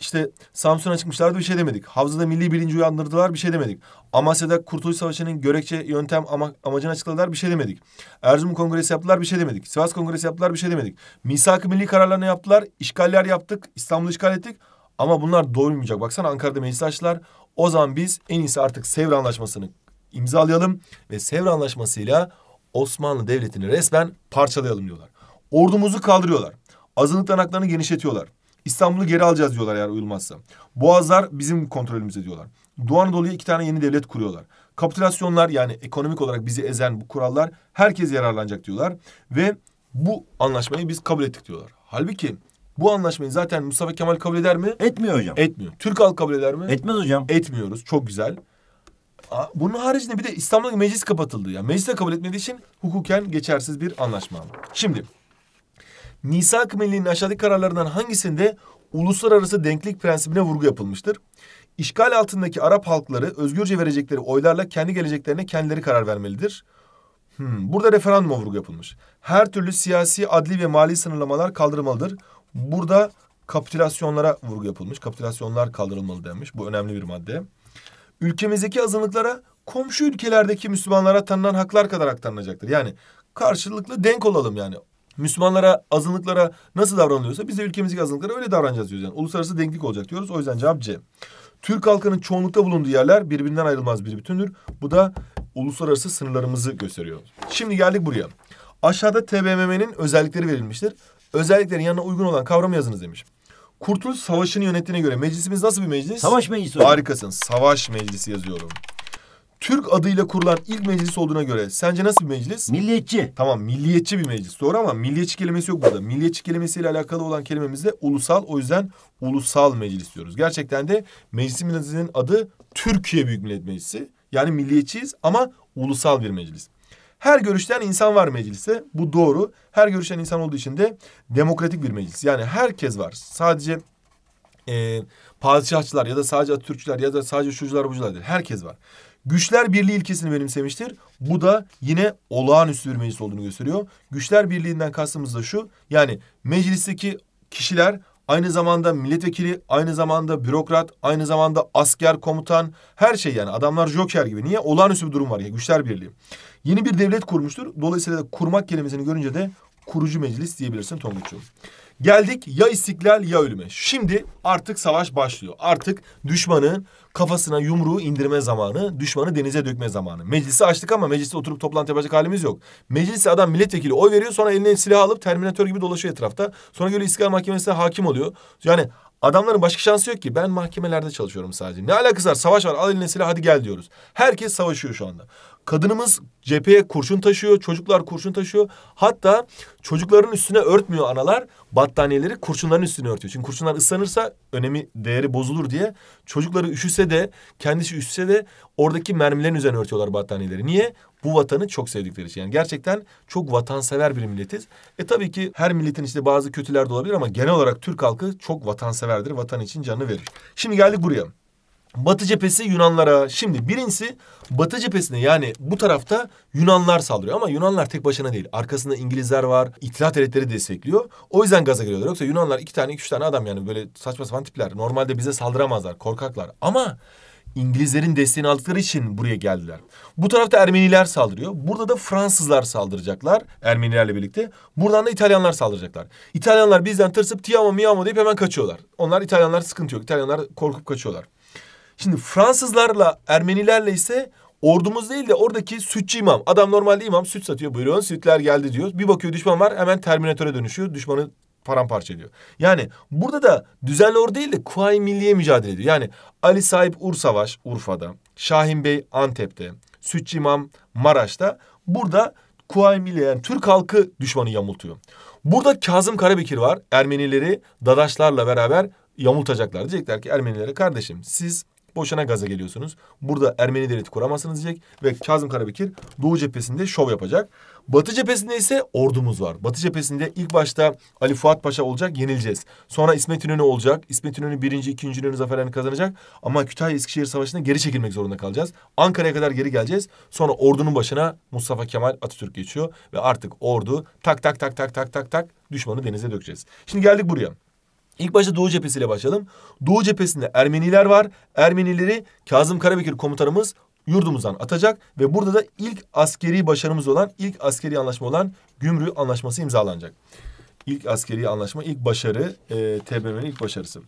işte Samsun'a çıkmışlardı bir şey demedik. Havzada milli bilinci uyandırdılar bir şey demedik. Amasya'da Kurtuluş Savaşı'nın gerekçe yöntem ama, amacını açıkladılar bir şey demedik. Erzurum Kongresi yaptılar bir şey demedik. Sivas Kongresi yaptılar bir şey demedik. Misak-ı milli kararlarını yaptılar. İşgaller yaptık. İstanbul'u işgal ettik. Ama bunlar doymayacak. Baksana Ankara'da meclis açtılar. O zaman biz en iyisi artık Sevr Anlaşması'nı imzalayalım ve Sevr Anlaşması'yla Osmanlı Devleti'ni resmen parçalayalım diyorlar. Ordumuzu kaldırıyorlar. Azınlık tanaklarını genişletiyorlar. İstanbul'u geri alacağız diyorlar eğer uyulmazsa. Boğazlar bizim kontrolümüzde diyorlar. Doğu Anadolu'ya iki tane yeni devlet kuruyorlar. Kapitülasyonlar yani ekonomik olarak bizi ezen bu kurallar herkes yararlanacak diyorlar. Ve bu anlaşmayı biz kabul ettik diyorlar. Halbuki bu anlaşmayı zaten Mustafa Kemal kabul eder mi? Etmiyor hocam. Etmiyor. Türk halk kabul eder mi? Etmez hocam. Etmiyoruz. Çok güzel. Bunun haricinde bir de İstanbul'daki meclis kapatıldı. Yani mecliste kabul etmediği için hukuken geçersiz bir anlaşma. Şimdi Nisa Milli'nin aşağıdaki kararlarından hangisinde uluslararası denklik prensibine vurgu yapılmıştır? İşgal altındaki Arap halkları özgürce verecekleri oylarla kendi geleceklerine kendileri karar vermelidir. Hmm, burada referandum vurgu yapılmış. Her türlü siyasi, adli ve mali sınırlamalar kaldırılmalıdır. Burada kapitülasyonlara vurgu yapılmış. Kapitülasyonlar kaldırılmalı demiş. Bu önemli bir madde. Ülkemizdeki azınlıklara komşu ülkelerdeki Müslümanlara tanınan haklar kadar aktarılacaktır. Yani karşılıklı denk olalım yani. Müslümanlara, azınlıklara nasıl davranılıyorsa biz de ülkemizdeki azınlıklara öyle davranacağız diyoruz. Yani uluslararası denklik olacak diyoruz. O yüzden cevap C. Türk halkının çoğunlukta bulunduğu yerler birbirinden ayrılmaz bir bütündür. Bu da uluslararası sınırlarımızı gösteriyor. Şimdi geldik buraya. Aşağıda TBMM'nin özellikleri verilmiştir özelliklerin yanına uygun olan kavramı yazınız demiş. Kurtuluş Savaşı'nı yönettiğine göre meclisimiz nasıl bir meclis? Savaş meclisi. Harikasın. Savaş meclisi yazıyorum. Türk adıyla kurulan ilk meclis olduğuna göre sence nasıl bir meclis? Milliyetçi. Tamam milliyetçi bir meclis doğru ama milliyetçi kelimesi yok burada. Milliyetçi kelimesiyle alakalı olan kelimemiz de ulusal o yüzden ulusal meclis diyoruz. Gerçekten de meclisimizin adı Türkiye Büyük Millet Meclisi. Yani milliyetçiyiz ama ulusal bir meclis. Her görüşten insan var mecliste. Bu doğru. Her görüşten insan olduğu için de demokratik bir meclis. Yani herkes var. Sadece e, padişahçılar ya da sadece Türkçüler ya da sadece şucular bucular değil. Herkes var. Güçler birliği ilkesini benimsemiştir. Bu da yine olağanüstü bir meclis olduğunu gösteriyor. Güçler birliğinden kastımız da şu. Yani meclisteki kişiler aynı zamanda milletvekili, aynı zamanda bürokrat, aynı zamanda asker, komutan her şey yani adamlar joker gibi. Niye? Olağanüstü bir durum var ya güçler birliği. Yeni bir devlet kurmuştur. Dolayısıyla da kurmak kelimesini görünce de kurucu meclis diyebilirsin Tonguç'um. Geldik ya istiklal ya ölüme. Şimdi artık savaş başlıyor. Artık düşmanın kafasına yumruğu indirme zamanı, düşmanı denize dökme zamanı. Meclisi açtık ama mecliste oturup toplantı yapacak halimiz yok. Meclisi adam milletvekili oy veriyor sonra eline silah alıp terminatör gibi dolaşıyor etrafta. Sonra göre istiklal mahkemesine hakim oluyor. Yani Adamların başka şansı yok ki. Ben mahkemelerde çalışıyorum sadece. Ne alakası var? Savaş var. Al eline silah hadi gel diyoruz. Herkes savaşıyor şu anda. Kadınımız cepheye kurşun taşıyor, çocuklar kurşun taşıyor. Hatta çocukların üstüne örtmüyor analar, battaniyeleri kurşunların üstüne örtüyor. Çünkü kurşunlar ıslanırsa önemi, değeri bozulur diye çocukları üşüse de, kendisi üşüse de oradaki mermilerin üzerine örtüyorlar battaniyeleri. Niye? Bu vatanı çok sevdikleri için. Yani gerçekten çok vatansever bir milletiz. E tabii ki her milletin içinde bazı kötüler de olabilir ama genel olarak Türk halkı çok vatanseverdir. Vatan için canını verir. Şimdi geldik buraya. Batı cephesi Yunanlara. Şimdi birincisi Batı cephesine yani bu tarafta Yunanlar saldırıyor. Ama Yunanlar tek başına değil. Arkasında İngilizler var. İttihat devletleri destekliyor. O yüzden gaza geliyorlar. Yoksa Yunanlar iki tane üç tane adam yani böyle saçma sapan tipler. Normalde bize saldıramazlar. Korkaklar. Ama İngilizlerin desteğini aldıkları için buraya geldiler. Bu tarafta Ermeniler saldırıyor. Burada da Fransızlar saldıracaklar Ermenilerle birlikte. Buradan da İtalyanlar saldıracaklar. İtalyanlar bizden tırsıp Tiamo Miamo deyip hemen kaçıyorlar. Onlar İtalyanlar sıkıntı yok. İtalyanlar korkup kaçıyorlar. Şimdi Fransızlarla Ermenilerle ise ordumuz değil de oradaki sütçü imam. Adam normalde imam süt satıyor buyurun sütler geldi diyor. Bir bakıyor düşman var hemen terminatöre dönüşüyor. Düşmanı paramparça ediyor. Yani burada da düzenli ordu değil de kuvayi milliye mücadele ediyor. Yani Ali Sahip Ur Savaş Urfa'da, Şahin Bey Antep'te, Sütçü İmam Maraş'ta burada kuvayi milliye yani Türk halkı düşmanı yamultuyor. Burada Kazım Karabekir var. Ermenileri Dadaşlarla beraber yamultacaklar. Diyecekler ki Ermenilere kardeşim siz Boşuna gaza geliyorsunuz. Burada Ermeni devleti kuramazsınız diyecek ve Kazım Karabekir Doğu cephesinde şov yapacak. Batı cephesinde ise ordumuz var. Batı cephesinde ilk başta Ali Fuat Paşa olacak, yenileceğiz. Sonra İsmet İnönü olacak. İsmet İnönü birinci, ikinci İnönü zaferlerini kazanacak. Ama Kütahya-Eskişehir Savaşı'nda geri çekilmek zorunda kalacağız. Ankara'ya kadar geri geleceğiz. Sonra ordunun başına Mustafa Kemal Atatürk geçiyor. Ve artık ordu tak tak tak tak tak tak tak düşmanı denize dökeceğiz. Şimdi geldik buraya. İlk başta Doğu cephesiyle başlayalım. Doğu cephesinde Ermeniler var. Ermenileri Kazım Karabekir komutanımız yurdumuzdan atacak ve burada da ilk askeri başarımız olan, ilk askeri anlaşma olan Gümrü Anlaşması imzalanacak. İlk askeri anlaşma, ilk başarı, e, TBMM'nin ilk başarısı.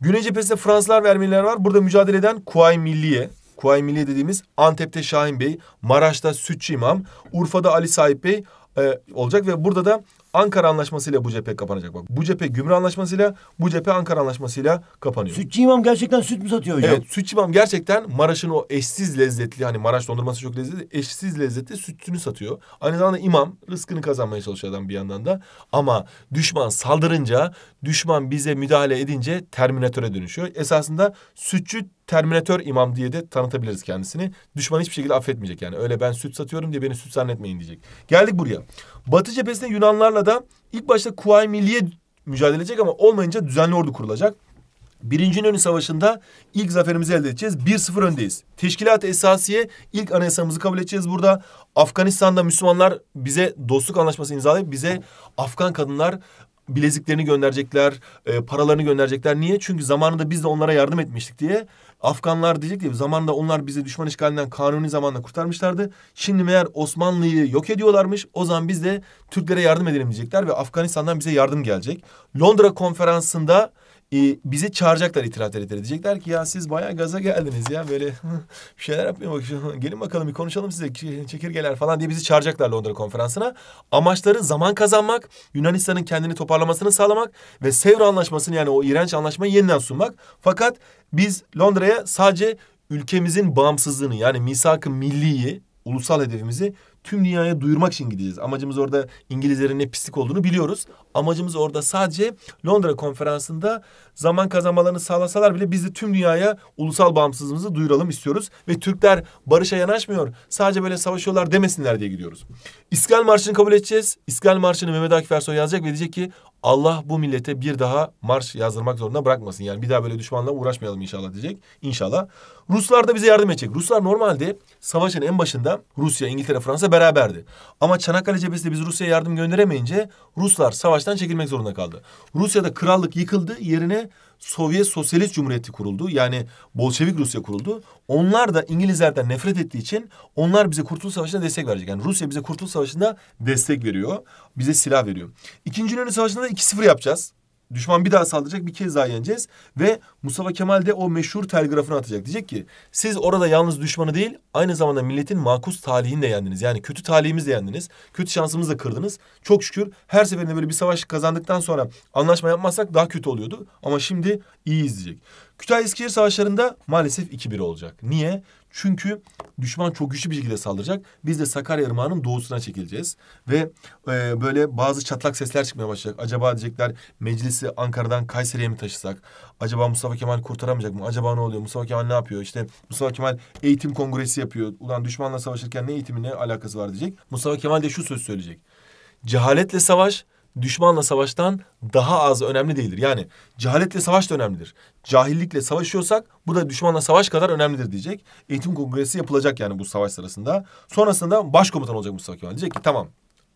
Güney cephesinde Fransızlar ve Ermeniler var. Burada mücadele eden Kuay Milliye, Kuay Milliye dediğimiz Antep'te Şahin Bey, Maraş'ta Sütçü İmam, Urfa'da Ali Sahip Bey e, olacak ve burada da Ankara Anlaşması'yla bu cephe kapanacak. Bak bu cephe gümrü Anlaşması'yla, bu cephe Ankara Anlaşması'yla kapanıyor. Sütçü imam gerçekten süt mü satıyor hocam? Evet, sütçü imam gerçekten Maraş'ın o eşsiz lezzetli hani Maraş dondurması çok lezzetli, eşsiz lezzetli sütünü satıyor. Aynı zamanda imam rızkını kazanmaya çalışıyor adam bir yandan da. Ama düşman saldırınca, düşman bize müdahale edince terminatöre dönüşüyor. Esasında sütçü Terminatör imam diye de tanıtabiliriz kendisini. Düşman hiçbir şekilde affetmeyecek yani. Öyle ben süt satıyorum diye beni süt zannetmeyin diyecek. Geldik buraya. Batı cephesinde Yunanlarla da ilk başta Kuvayi Milliye mücadele edecek ama olmayınca düzenli ordu kurulacak. Birinci İnönü Savaşı'nda ilk zaferimizi elde edeceğiz. 1-0 öndeyiz. Teşkilat-ı Esasiye ilk anayasamızı kabul edeceğiz burada. Afganistan'da Müslümanlar bize dostluk anlaşması imzalayıp bize Afgan kadınlar bileziklerini gönderecekler, e, paralarını gönderecekler. Niye? Çünkü zamanında biz de onlara yardım etmiştik diye. Afganlar diyecek diye zamanında onlar bizi düşman işgalinden kanuni zamanla kurtarmışlardı. Şimdi meğer Osmanlı'yı yok ediyorlarmış. O zaman biz de Türklere yardım edelim diyecekler ve Afganistan'dan bize yardım gelecek. Londra konferansında e, bizi çağıracaklar itiraz edecekler. Diyecekler ki ya siz bayağı gaza geldiniz ya böyle bir şeyler yapmıyor. Bak, gelin bakalım bir konuşalım size çekirgeler falan diye bizi çağıracaklar Londra konferansına. Amaçları zaman kazanmak, Yunanistan'ın kendini toparlamasını sağlamak ve Sevr anlaşmasını yani o iğrenç anlaşmayı yeniden sunmak. Fakat biz Londra'ya sadece ülkemizin bağımsızlığını yani misak-ı milliyi, ulusal hedefimizi tüm dünyaya duyurmak için gideceğiz. Amacımız orada İngilizlerin ne pislik olduğunu biliyoruz. Amacımız orada sadece Londra konferansında zaman kazanmalarını sağlasalar bile biz de tüm dünyaya ulusal bağımsızlığımızı duyuralım istiyoruz. Ve Türkler barışa yanaşmıyor sadece böyle savaşıyorlar demesinler diye gidiyoruz. İskal Marşı'nı kabul edeceğiz. İskal Marşı'nı Mehmet Akif Ersoy yazacak ve diyecek ki Allah bu millete bir daha marş yazdırmak zorunda bırakmasın. Yani bir daha böyle düşmanla uğraşmayalım inşallah diyecek. İnşallah. Ruslar da bize yardım edecek. Ruslar normalde savaşın en başında Rusya, İngiltere, Fransa beraberdi. Ama Çanakkale cephesinde biz Rusya'ya yardım gönderemeyince Ruslar savaştan çekilmek zorunda kaldı. Rusya'da krallık yıkıldı. Yerine Sovyet Sosyalist Cumhuriyeti kuruldu. Yani Bolşevik Rusya kuruldu. Onlar da İngilizlerden nefret ettiği için onlar bize Kurtuluş Savaşı'nda destek verecek. Yani Rusya bize Kurtuluş Savaşı'nda destek veriyor. Bize silah veriyor. İkinci Dünya Savaşı'nda da 2-0 yapacağız. Düşman bir daha saldıracak, bir kez daha yeneceğiz. Ve Mustafa Kemal de o meşhur telgrafını atacak. Diyecek ki siz orada yalnız düşmanı değil, aynı zamanda milletin makus talihini de yendiniz. Yani kötü talihimizi de yendiniz. Kötü şansımızı da kırdınız. Çok şükür her seferinde böyle bir savaş kazandıktan sonra anlaşma yapmazsak daha kötü oluyordu. Ama şimdi iyi izleyecek. Kütahya-İskişehir savaşlarında maalesef 2-1 olacak. Niye? Çünkü düşman çok güçlü bir şekilde saldıracak. Biz de Sakarya Irmağı'nın doğusuna çekileceğiz. Ve e, böyle bazı çatlak sesler çıkmaya başlayacak. Acaba diyecekler meclisi Ankara'dan Kayseri'ye mi taşısak? Acaba Mustafa Kemal kurtaramayacak mı? Acaba ne oluyor? Mustafa Kemal ne yapıyor? İşte Mustafa Kemal eğitim kongresi yapıyor. Ulan düşmanla savaşırken ne eğitimin ne alakası var diyecek. Mustafa Kemal de şu söz söyleyecek. Cehaletle savaş, düşmanla savaştan daha az önemli değildir. Yani cehaletle savaş da önemlidir. Cahillikle savaşıyorsak bu da düşmanla savaş kadar önemlidir diyecek. Eğitim kongresi yapılacak yani bu savaş sırasında. Sonrasında başkomutan olacak Mustafa Kemal. Diyecek ki tamam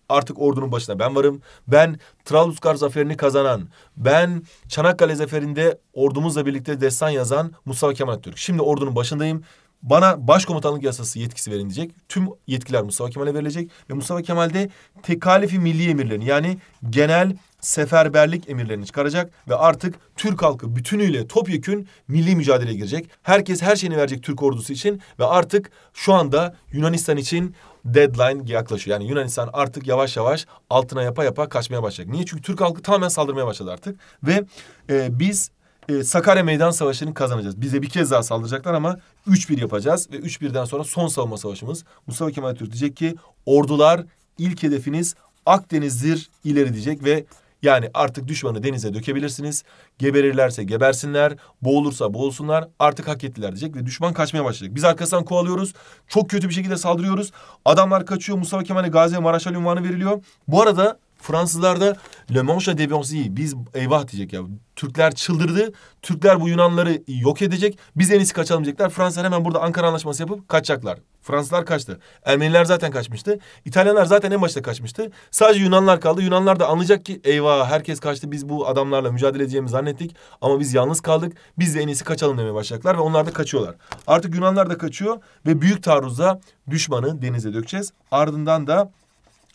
artık ordunun başına ben varım. Ben Trablusgar zaferini kazanan, ben Çanakkale zaferinde ordumuzla birlikte destan yazan Mustafa Kemal Atatürk. Şimdi ordunun başındayım bana başkomutanlık yasası yetkisi verin diyecek. Tüm yetkiler Mustafa Kemal'e verilecek ve Mustafa Kemal de tekalifi milli emirlerini yani genel seferberlik emirlerini çıkaracak ve artık Türk halkı bütünüyle topyekün milli mücadeleye girecek. Herkes her şeyini verecek Türk ordusu için ve artık şu anda Yunanistan için deadline yaklaşıyor. Yani Yunanistan artık yavaş yavaş altına yapa yapa kaçmaya başlayacak. Niye? Çünkü Türk halkı tamamen saldırmaya başladı artık ve e, biz e, Sakarya Meydan Savaşı'nı kazanacağız. Bize bir kez daha saldıracaklar ama 3-1 yapacağız ve 3-1'den sonra son savunma savaşımız. Mustafa Kemal Atatürk diyecek ki ordular ilk hedefiniz Akdeniz'dir ileri diyecek ve yani artık düşmanı denize dökebilirsiniz. Geberirlerse gebersinler, boğulursa boğulsunlar. Artık hak ettiler diyecek ve düşman kaçmaya başlayacak. Biz arkasından kovalıyoruz. Çok kötü bir şekilde saldırıyoruz. Adamlar kaçıyor. Mustafa Kemal'e Gazi Maraş'a Maraşal unvanı veriliyor. Bu arada Fransızlar da Le Manche Devansi biz eyvah diyecek ya. Türkler çıldırdı. Türkler bu Yunanları yok edecek. Biz en iyisi kaçalım diyecekler. Fransızlar hemen burada Ankara Anlaşması yapıp kaçacaklar. Fransızlar kaçtı. Ermeniler zaten kaçmıştı. İtalyanlar zaten en başta kaçmıştı. Sadece Yunanlar kaldı. Yunanlar da anlayacak ki eyvah herkes kaçtı. Biz bu adamlarla mücadele edeceğimizi zannettik. Ama biz yalnız kaldık. Biz de en iyisi kaçalım demeye başlayacaklar. Ve onlar da kaçıyorlar. Artık Yunanlar da kaçıyor. Ve büyük taarruzda düşmanı denize dökeceğiz. Ardından da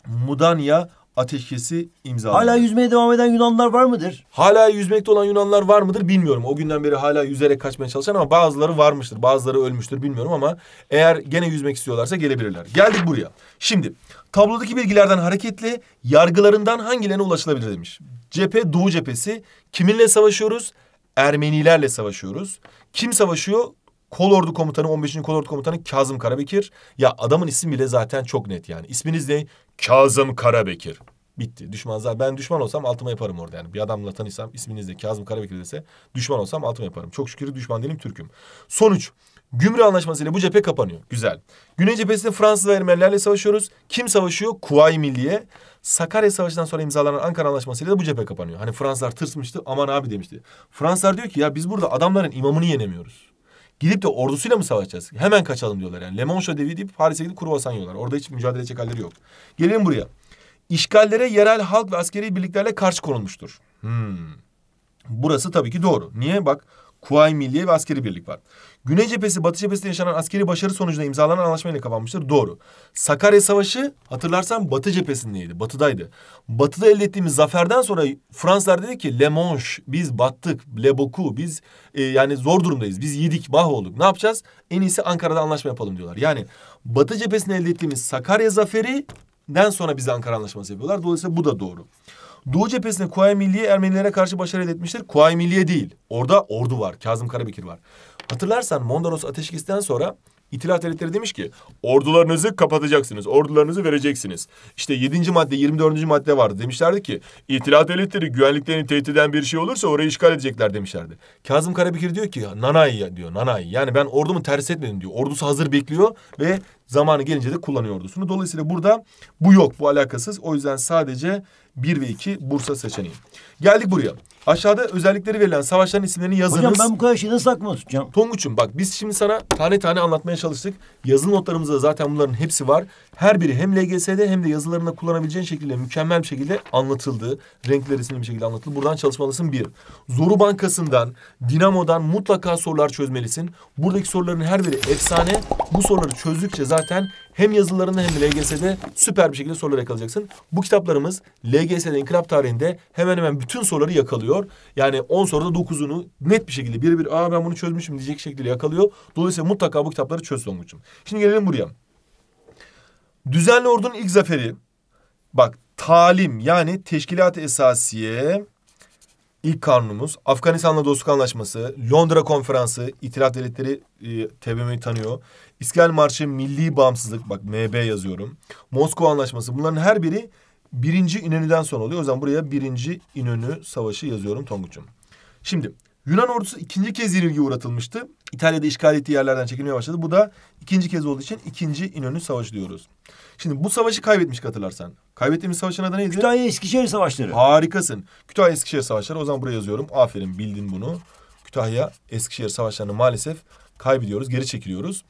Mudanya ateşkesi imzaladı. Hala yüzmeye devam eden Yunanlar var mıdır? Hala yüzmekte olan Yunanlar var mıdır bilmiyorum. O günden beri hala yüzerek kaçmaya çalışan ama bazıları varmıştır. Bazıları ölmüştür bilmiyorum ama eğer gene yüzmek istiyorlarsa gelebilirler. Geldik buraya. Şimdi tablodaki bilgilerden hareketle yargılarından hangilerine ulaşılabilir demiş. Cephe Doğu cephesi. Kiminle savaşıyoruz? Ermenilerle savaşıyoruz. Kim savaşıyor? Kolordu komutanı 15. Kolordu komutanı Kazım Karabekir. Ya adamın ismi bile zaten çok net yani. İsminiz ne? Kazım Karabekir. Bitti. Düşman zaten ben düşman olsam altıma yaparım orada yani. Bir adamla tanışsam isminiz de Kazım Karabekir dese düşman olsam altıma yaparım. Çok şükür düşman değilim Türk'üm. Sonuç. Gümrü Anlaşması ile bu cephe kapanıyor. Güzel. Güney cephesinde Fransız ve Ermenilerle savaşıyoruz. Kim savaşıyor? Kuvayi Milliye. Sakarya Savaşı'ndan sonra imzalanan Ankara Anlaşması ile de bu cephe kapanıyor. Hani Fransızlar tırsmıştı aman abi demişti. Fransızlar diyor ki ya biz burada adamların imamını yenemiyoruz. Gidip de ordusuyla mı savaşacağız? Hemen kaçalım diyorlar yani. Le Manche ödevi deyip Paris'e gidip kruvasan yiyorlar. Orada hiç mücadele edecek halleri yok. Gelelim buraya. İşgallere yerel halk ve askeri birliklerle karşı konulmuştur. Hmm. Burası tabii ki doğru. Niye? Bak Kuvayi Milliye ve askeri birlik var. Güney cephesi Batı cephesinde yaşanan askeri başarı sonucunda imzalanan anlaşmayla kapanmıştır. Doğru. Sakarya Savaşı hatırlarsan Batı cephesindeydi. Batı'daydı. Batı'da elde ettiğimiz zaferden sonra Fransızlar dedi ki Le Manche biz battık. Le Boku biz e, yani zor durumdayız. Biz yedik mahvolduk. Ne yapacağız? En iyisi Ankara'da anlaşma yapalım diyorlar. Yani Batı cephesinde elde ettiğimiz Sakarya zaferi den sonra biz Ankara Anlaşması yapıyorlar. Dolayısıyla bu da doğru. Doğu cephesinde Kuvayi Milliye Ermenilere karşı başarı elde etmiştir. Kuvayi Milliye değil. Orada ordu var. Kazım Karabekir var. Hatırlarsan Mondros ateşkesten sonra İtilaf Devletleri demiş ki ordularınızı kapatacaksınız, ordularınızı vereceksiniz. İşte 7. madde, 24. madde vardı. Demişlerdi ki İtilaf Devletleri güvenliklerini tehdit eden bir şey olursa orayı işgal edecekler demişlerdi. Kazım Karabekir diyor ki nanay diyor nanay. Yani ben ordumu ters etmedim diyor. Ordusu hazır bekliyor ve zamanı gelince de kullanıyor ordusunu. Dolayısıyla burada bu yok, bu alakasız. O yüzden sadece 1 ve 2 Bursa seçeneği. Geldik buraya. Aşağıda özellikleri verilen savaşların isimlerini yazınız. Hocam ben bu kadar şeyi şeyden sakma tutacağım. Tonguç'um bak biz şimdi sana tane tane anlatmaya çalıştık. Yazılı notlarımızda zaten bunların hepsi var. Her biri hem LGS'de hem de yazılarında kullanabileceğin şekilde mükemmel bir şekilde anlatıldı. Renkler resimli bir şekilde anlatıldı. Buradan çalışmalısın bir. Zoru Bankası'ndan, Dinamo'dan mutlaka sorular çözmelisin. Buradaki soruların her biri efsane. Bu soruları çözdükçe zaten hem yazılarında hem de LGS'de süper bir şekilde sorular yakalayacaksın. Bu kitaplarımız LGS'de inkılap tarihinde hemen hemen bütün soruları yakalıyor. Yani 10 soruda 9'unu net bir şekilde bir bir aa ben bunu çözmüşüm diyecek şekilde yakalıyor. Dolayısıyla mutlaka bu kitapları çöz Tonguç'um. Şimdi gelelim buraya. Düzenli ordunun ilk zaferi. Bak talim yani teşkilat esasiye ilk kanunumuz. Afganistan'la dostluk anlaşması, Londra konferansı, itiraf Devletleri e, TBMM'yi tanıyor. İskal Marşı, Milli Bağımsızlık, bak MB yazıyorum. Moskova Anlaşması bunların her biri birinci İnönü'den sonra oluyor. O zaman buraya birinci İnönü Savaşı yazıyorum Tonguç'um. Şimdi Yunan ordusu ikinci kez yenilgiye uğratılmıştı. İtalya'da işgal ettiği yerlerden çekilmeye başladı. Bu da ikinci kez olduğu için ikinci İnönü Savaşı diyoruz. Şimdi bu savaşı kaybetmiştik hatırlarsan. Kaybettiğimiz savaşın adı neydi? Kütahya Eskişehir Savaşları. Harikasın. Kütahya Eskişehir Savaşları. O zaman buraya yazıyorum. Aferin bildin bunu. Kütahya Eskişehir Savaşları'nı maalesef kaybediyoruz. Geri çekiliyoruz.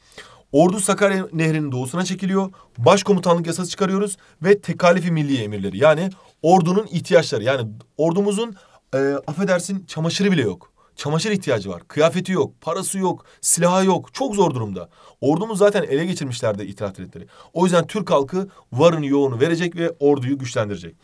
Ordu Sakarya Nehri'nin doğusuna çekiliyor. Başkomutanlık yasası çıkarıyoruz ve tekalifi milliye emirleri yani ordunun ihtiyaçları yani ordumuzun e, affedersin çamaşırı bile yok çamaşır ihtiyacı var. Kıyafeti yok, parası yok, silahı yok. Çok zor durumda. Ordumuz zaten ele geçirmişlerdi İtilaf Devletleri. O yüzden Türk halkı varını yoğunu verecek ve orduyu güçlendirecek.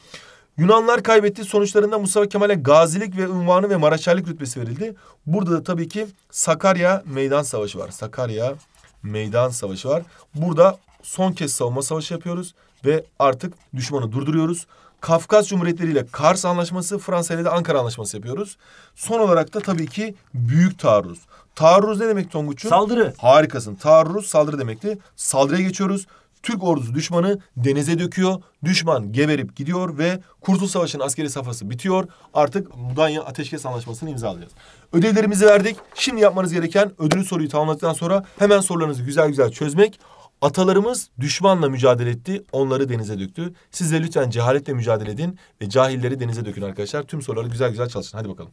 Yunanlar kaybetti. Sonuçlarında Mustafa Kemal'e gazilik ve unvanı ve maraşerlik rütbesi verildi. Burada da tabii ki Sakarya Meydan Savaşı var. Sakarya Meydan Savaşı var. Burada son kez savunma savaşı yapıyoruz ve artık düşmanı durduruyoruz. Kafkas Cumhuriyetleri ile Kars Anlaşması, Fransa ile de Ankara Anlaşması yapıyoruz. Son olarak da tabii ki büyük taarruz. Taarruz ne demek Tonguç'un? Saldırı. Harikasın. Taarruz saldırı demekti. Saldırıya geçiyoruz. Türk ordusu düşmanı denize döküyor. Düşman geberip gidiyor ve Kurtuluş Savaşı'nın askeri safhası bitiyor. Artık Mudanya Ateşkes Anlaşması'nı imzalayacağız. Ödevlerimizi verdik. Şimdi yapmanız gereken ödül soruyu tamamladıktan sonra hemen sorularınızı güzel güzel çözmek. Atalarımız düşmanla mücadele etti, onları denize döktü. Siz de lütfen cehaletle mücadele edin ve cahilleri denize dökün arkadaşlar. Tüm soruları güzel güzel çalışın. Hadi bakalım.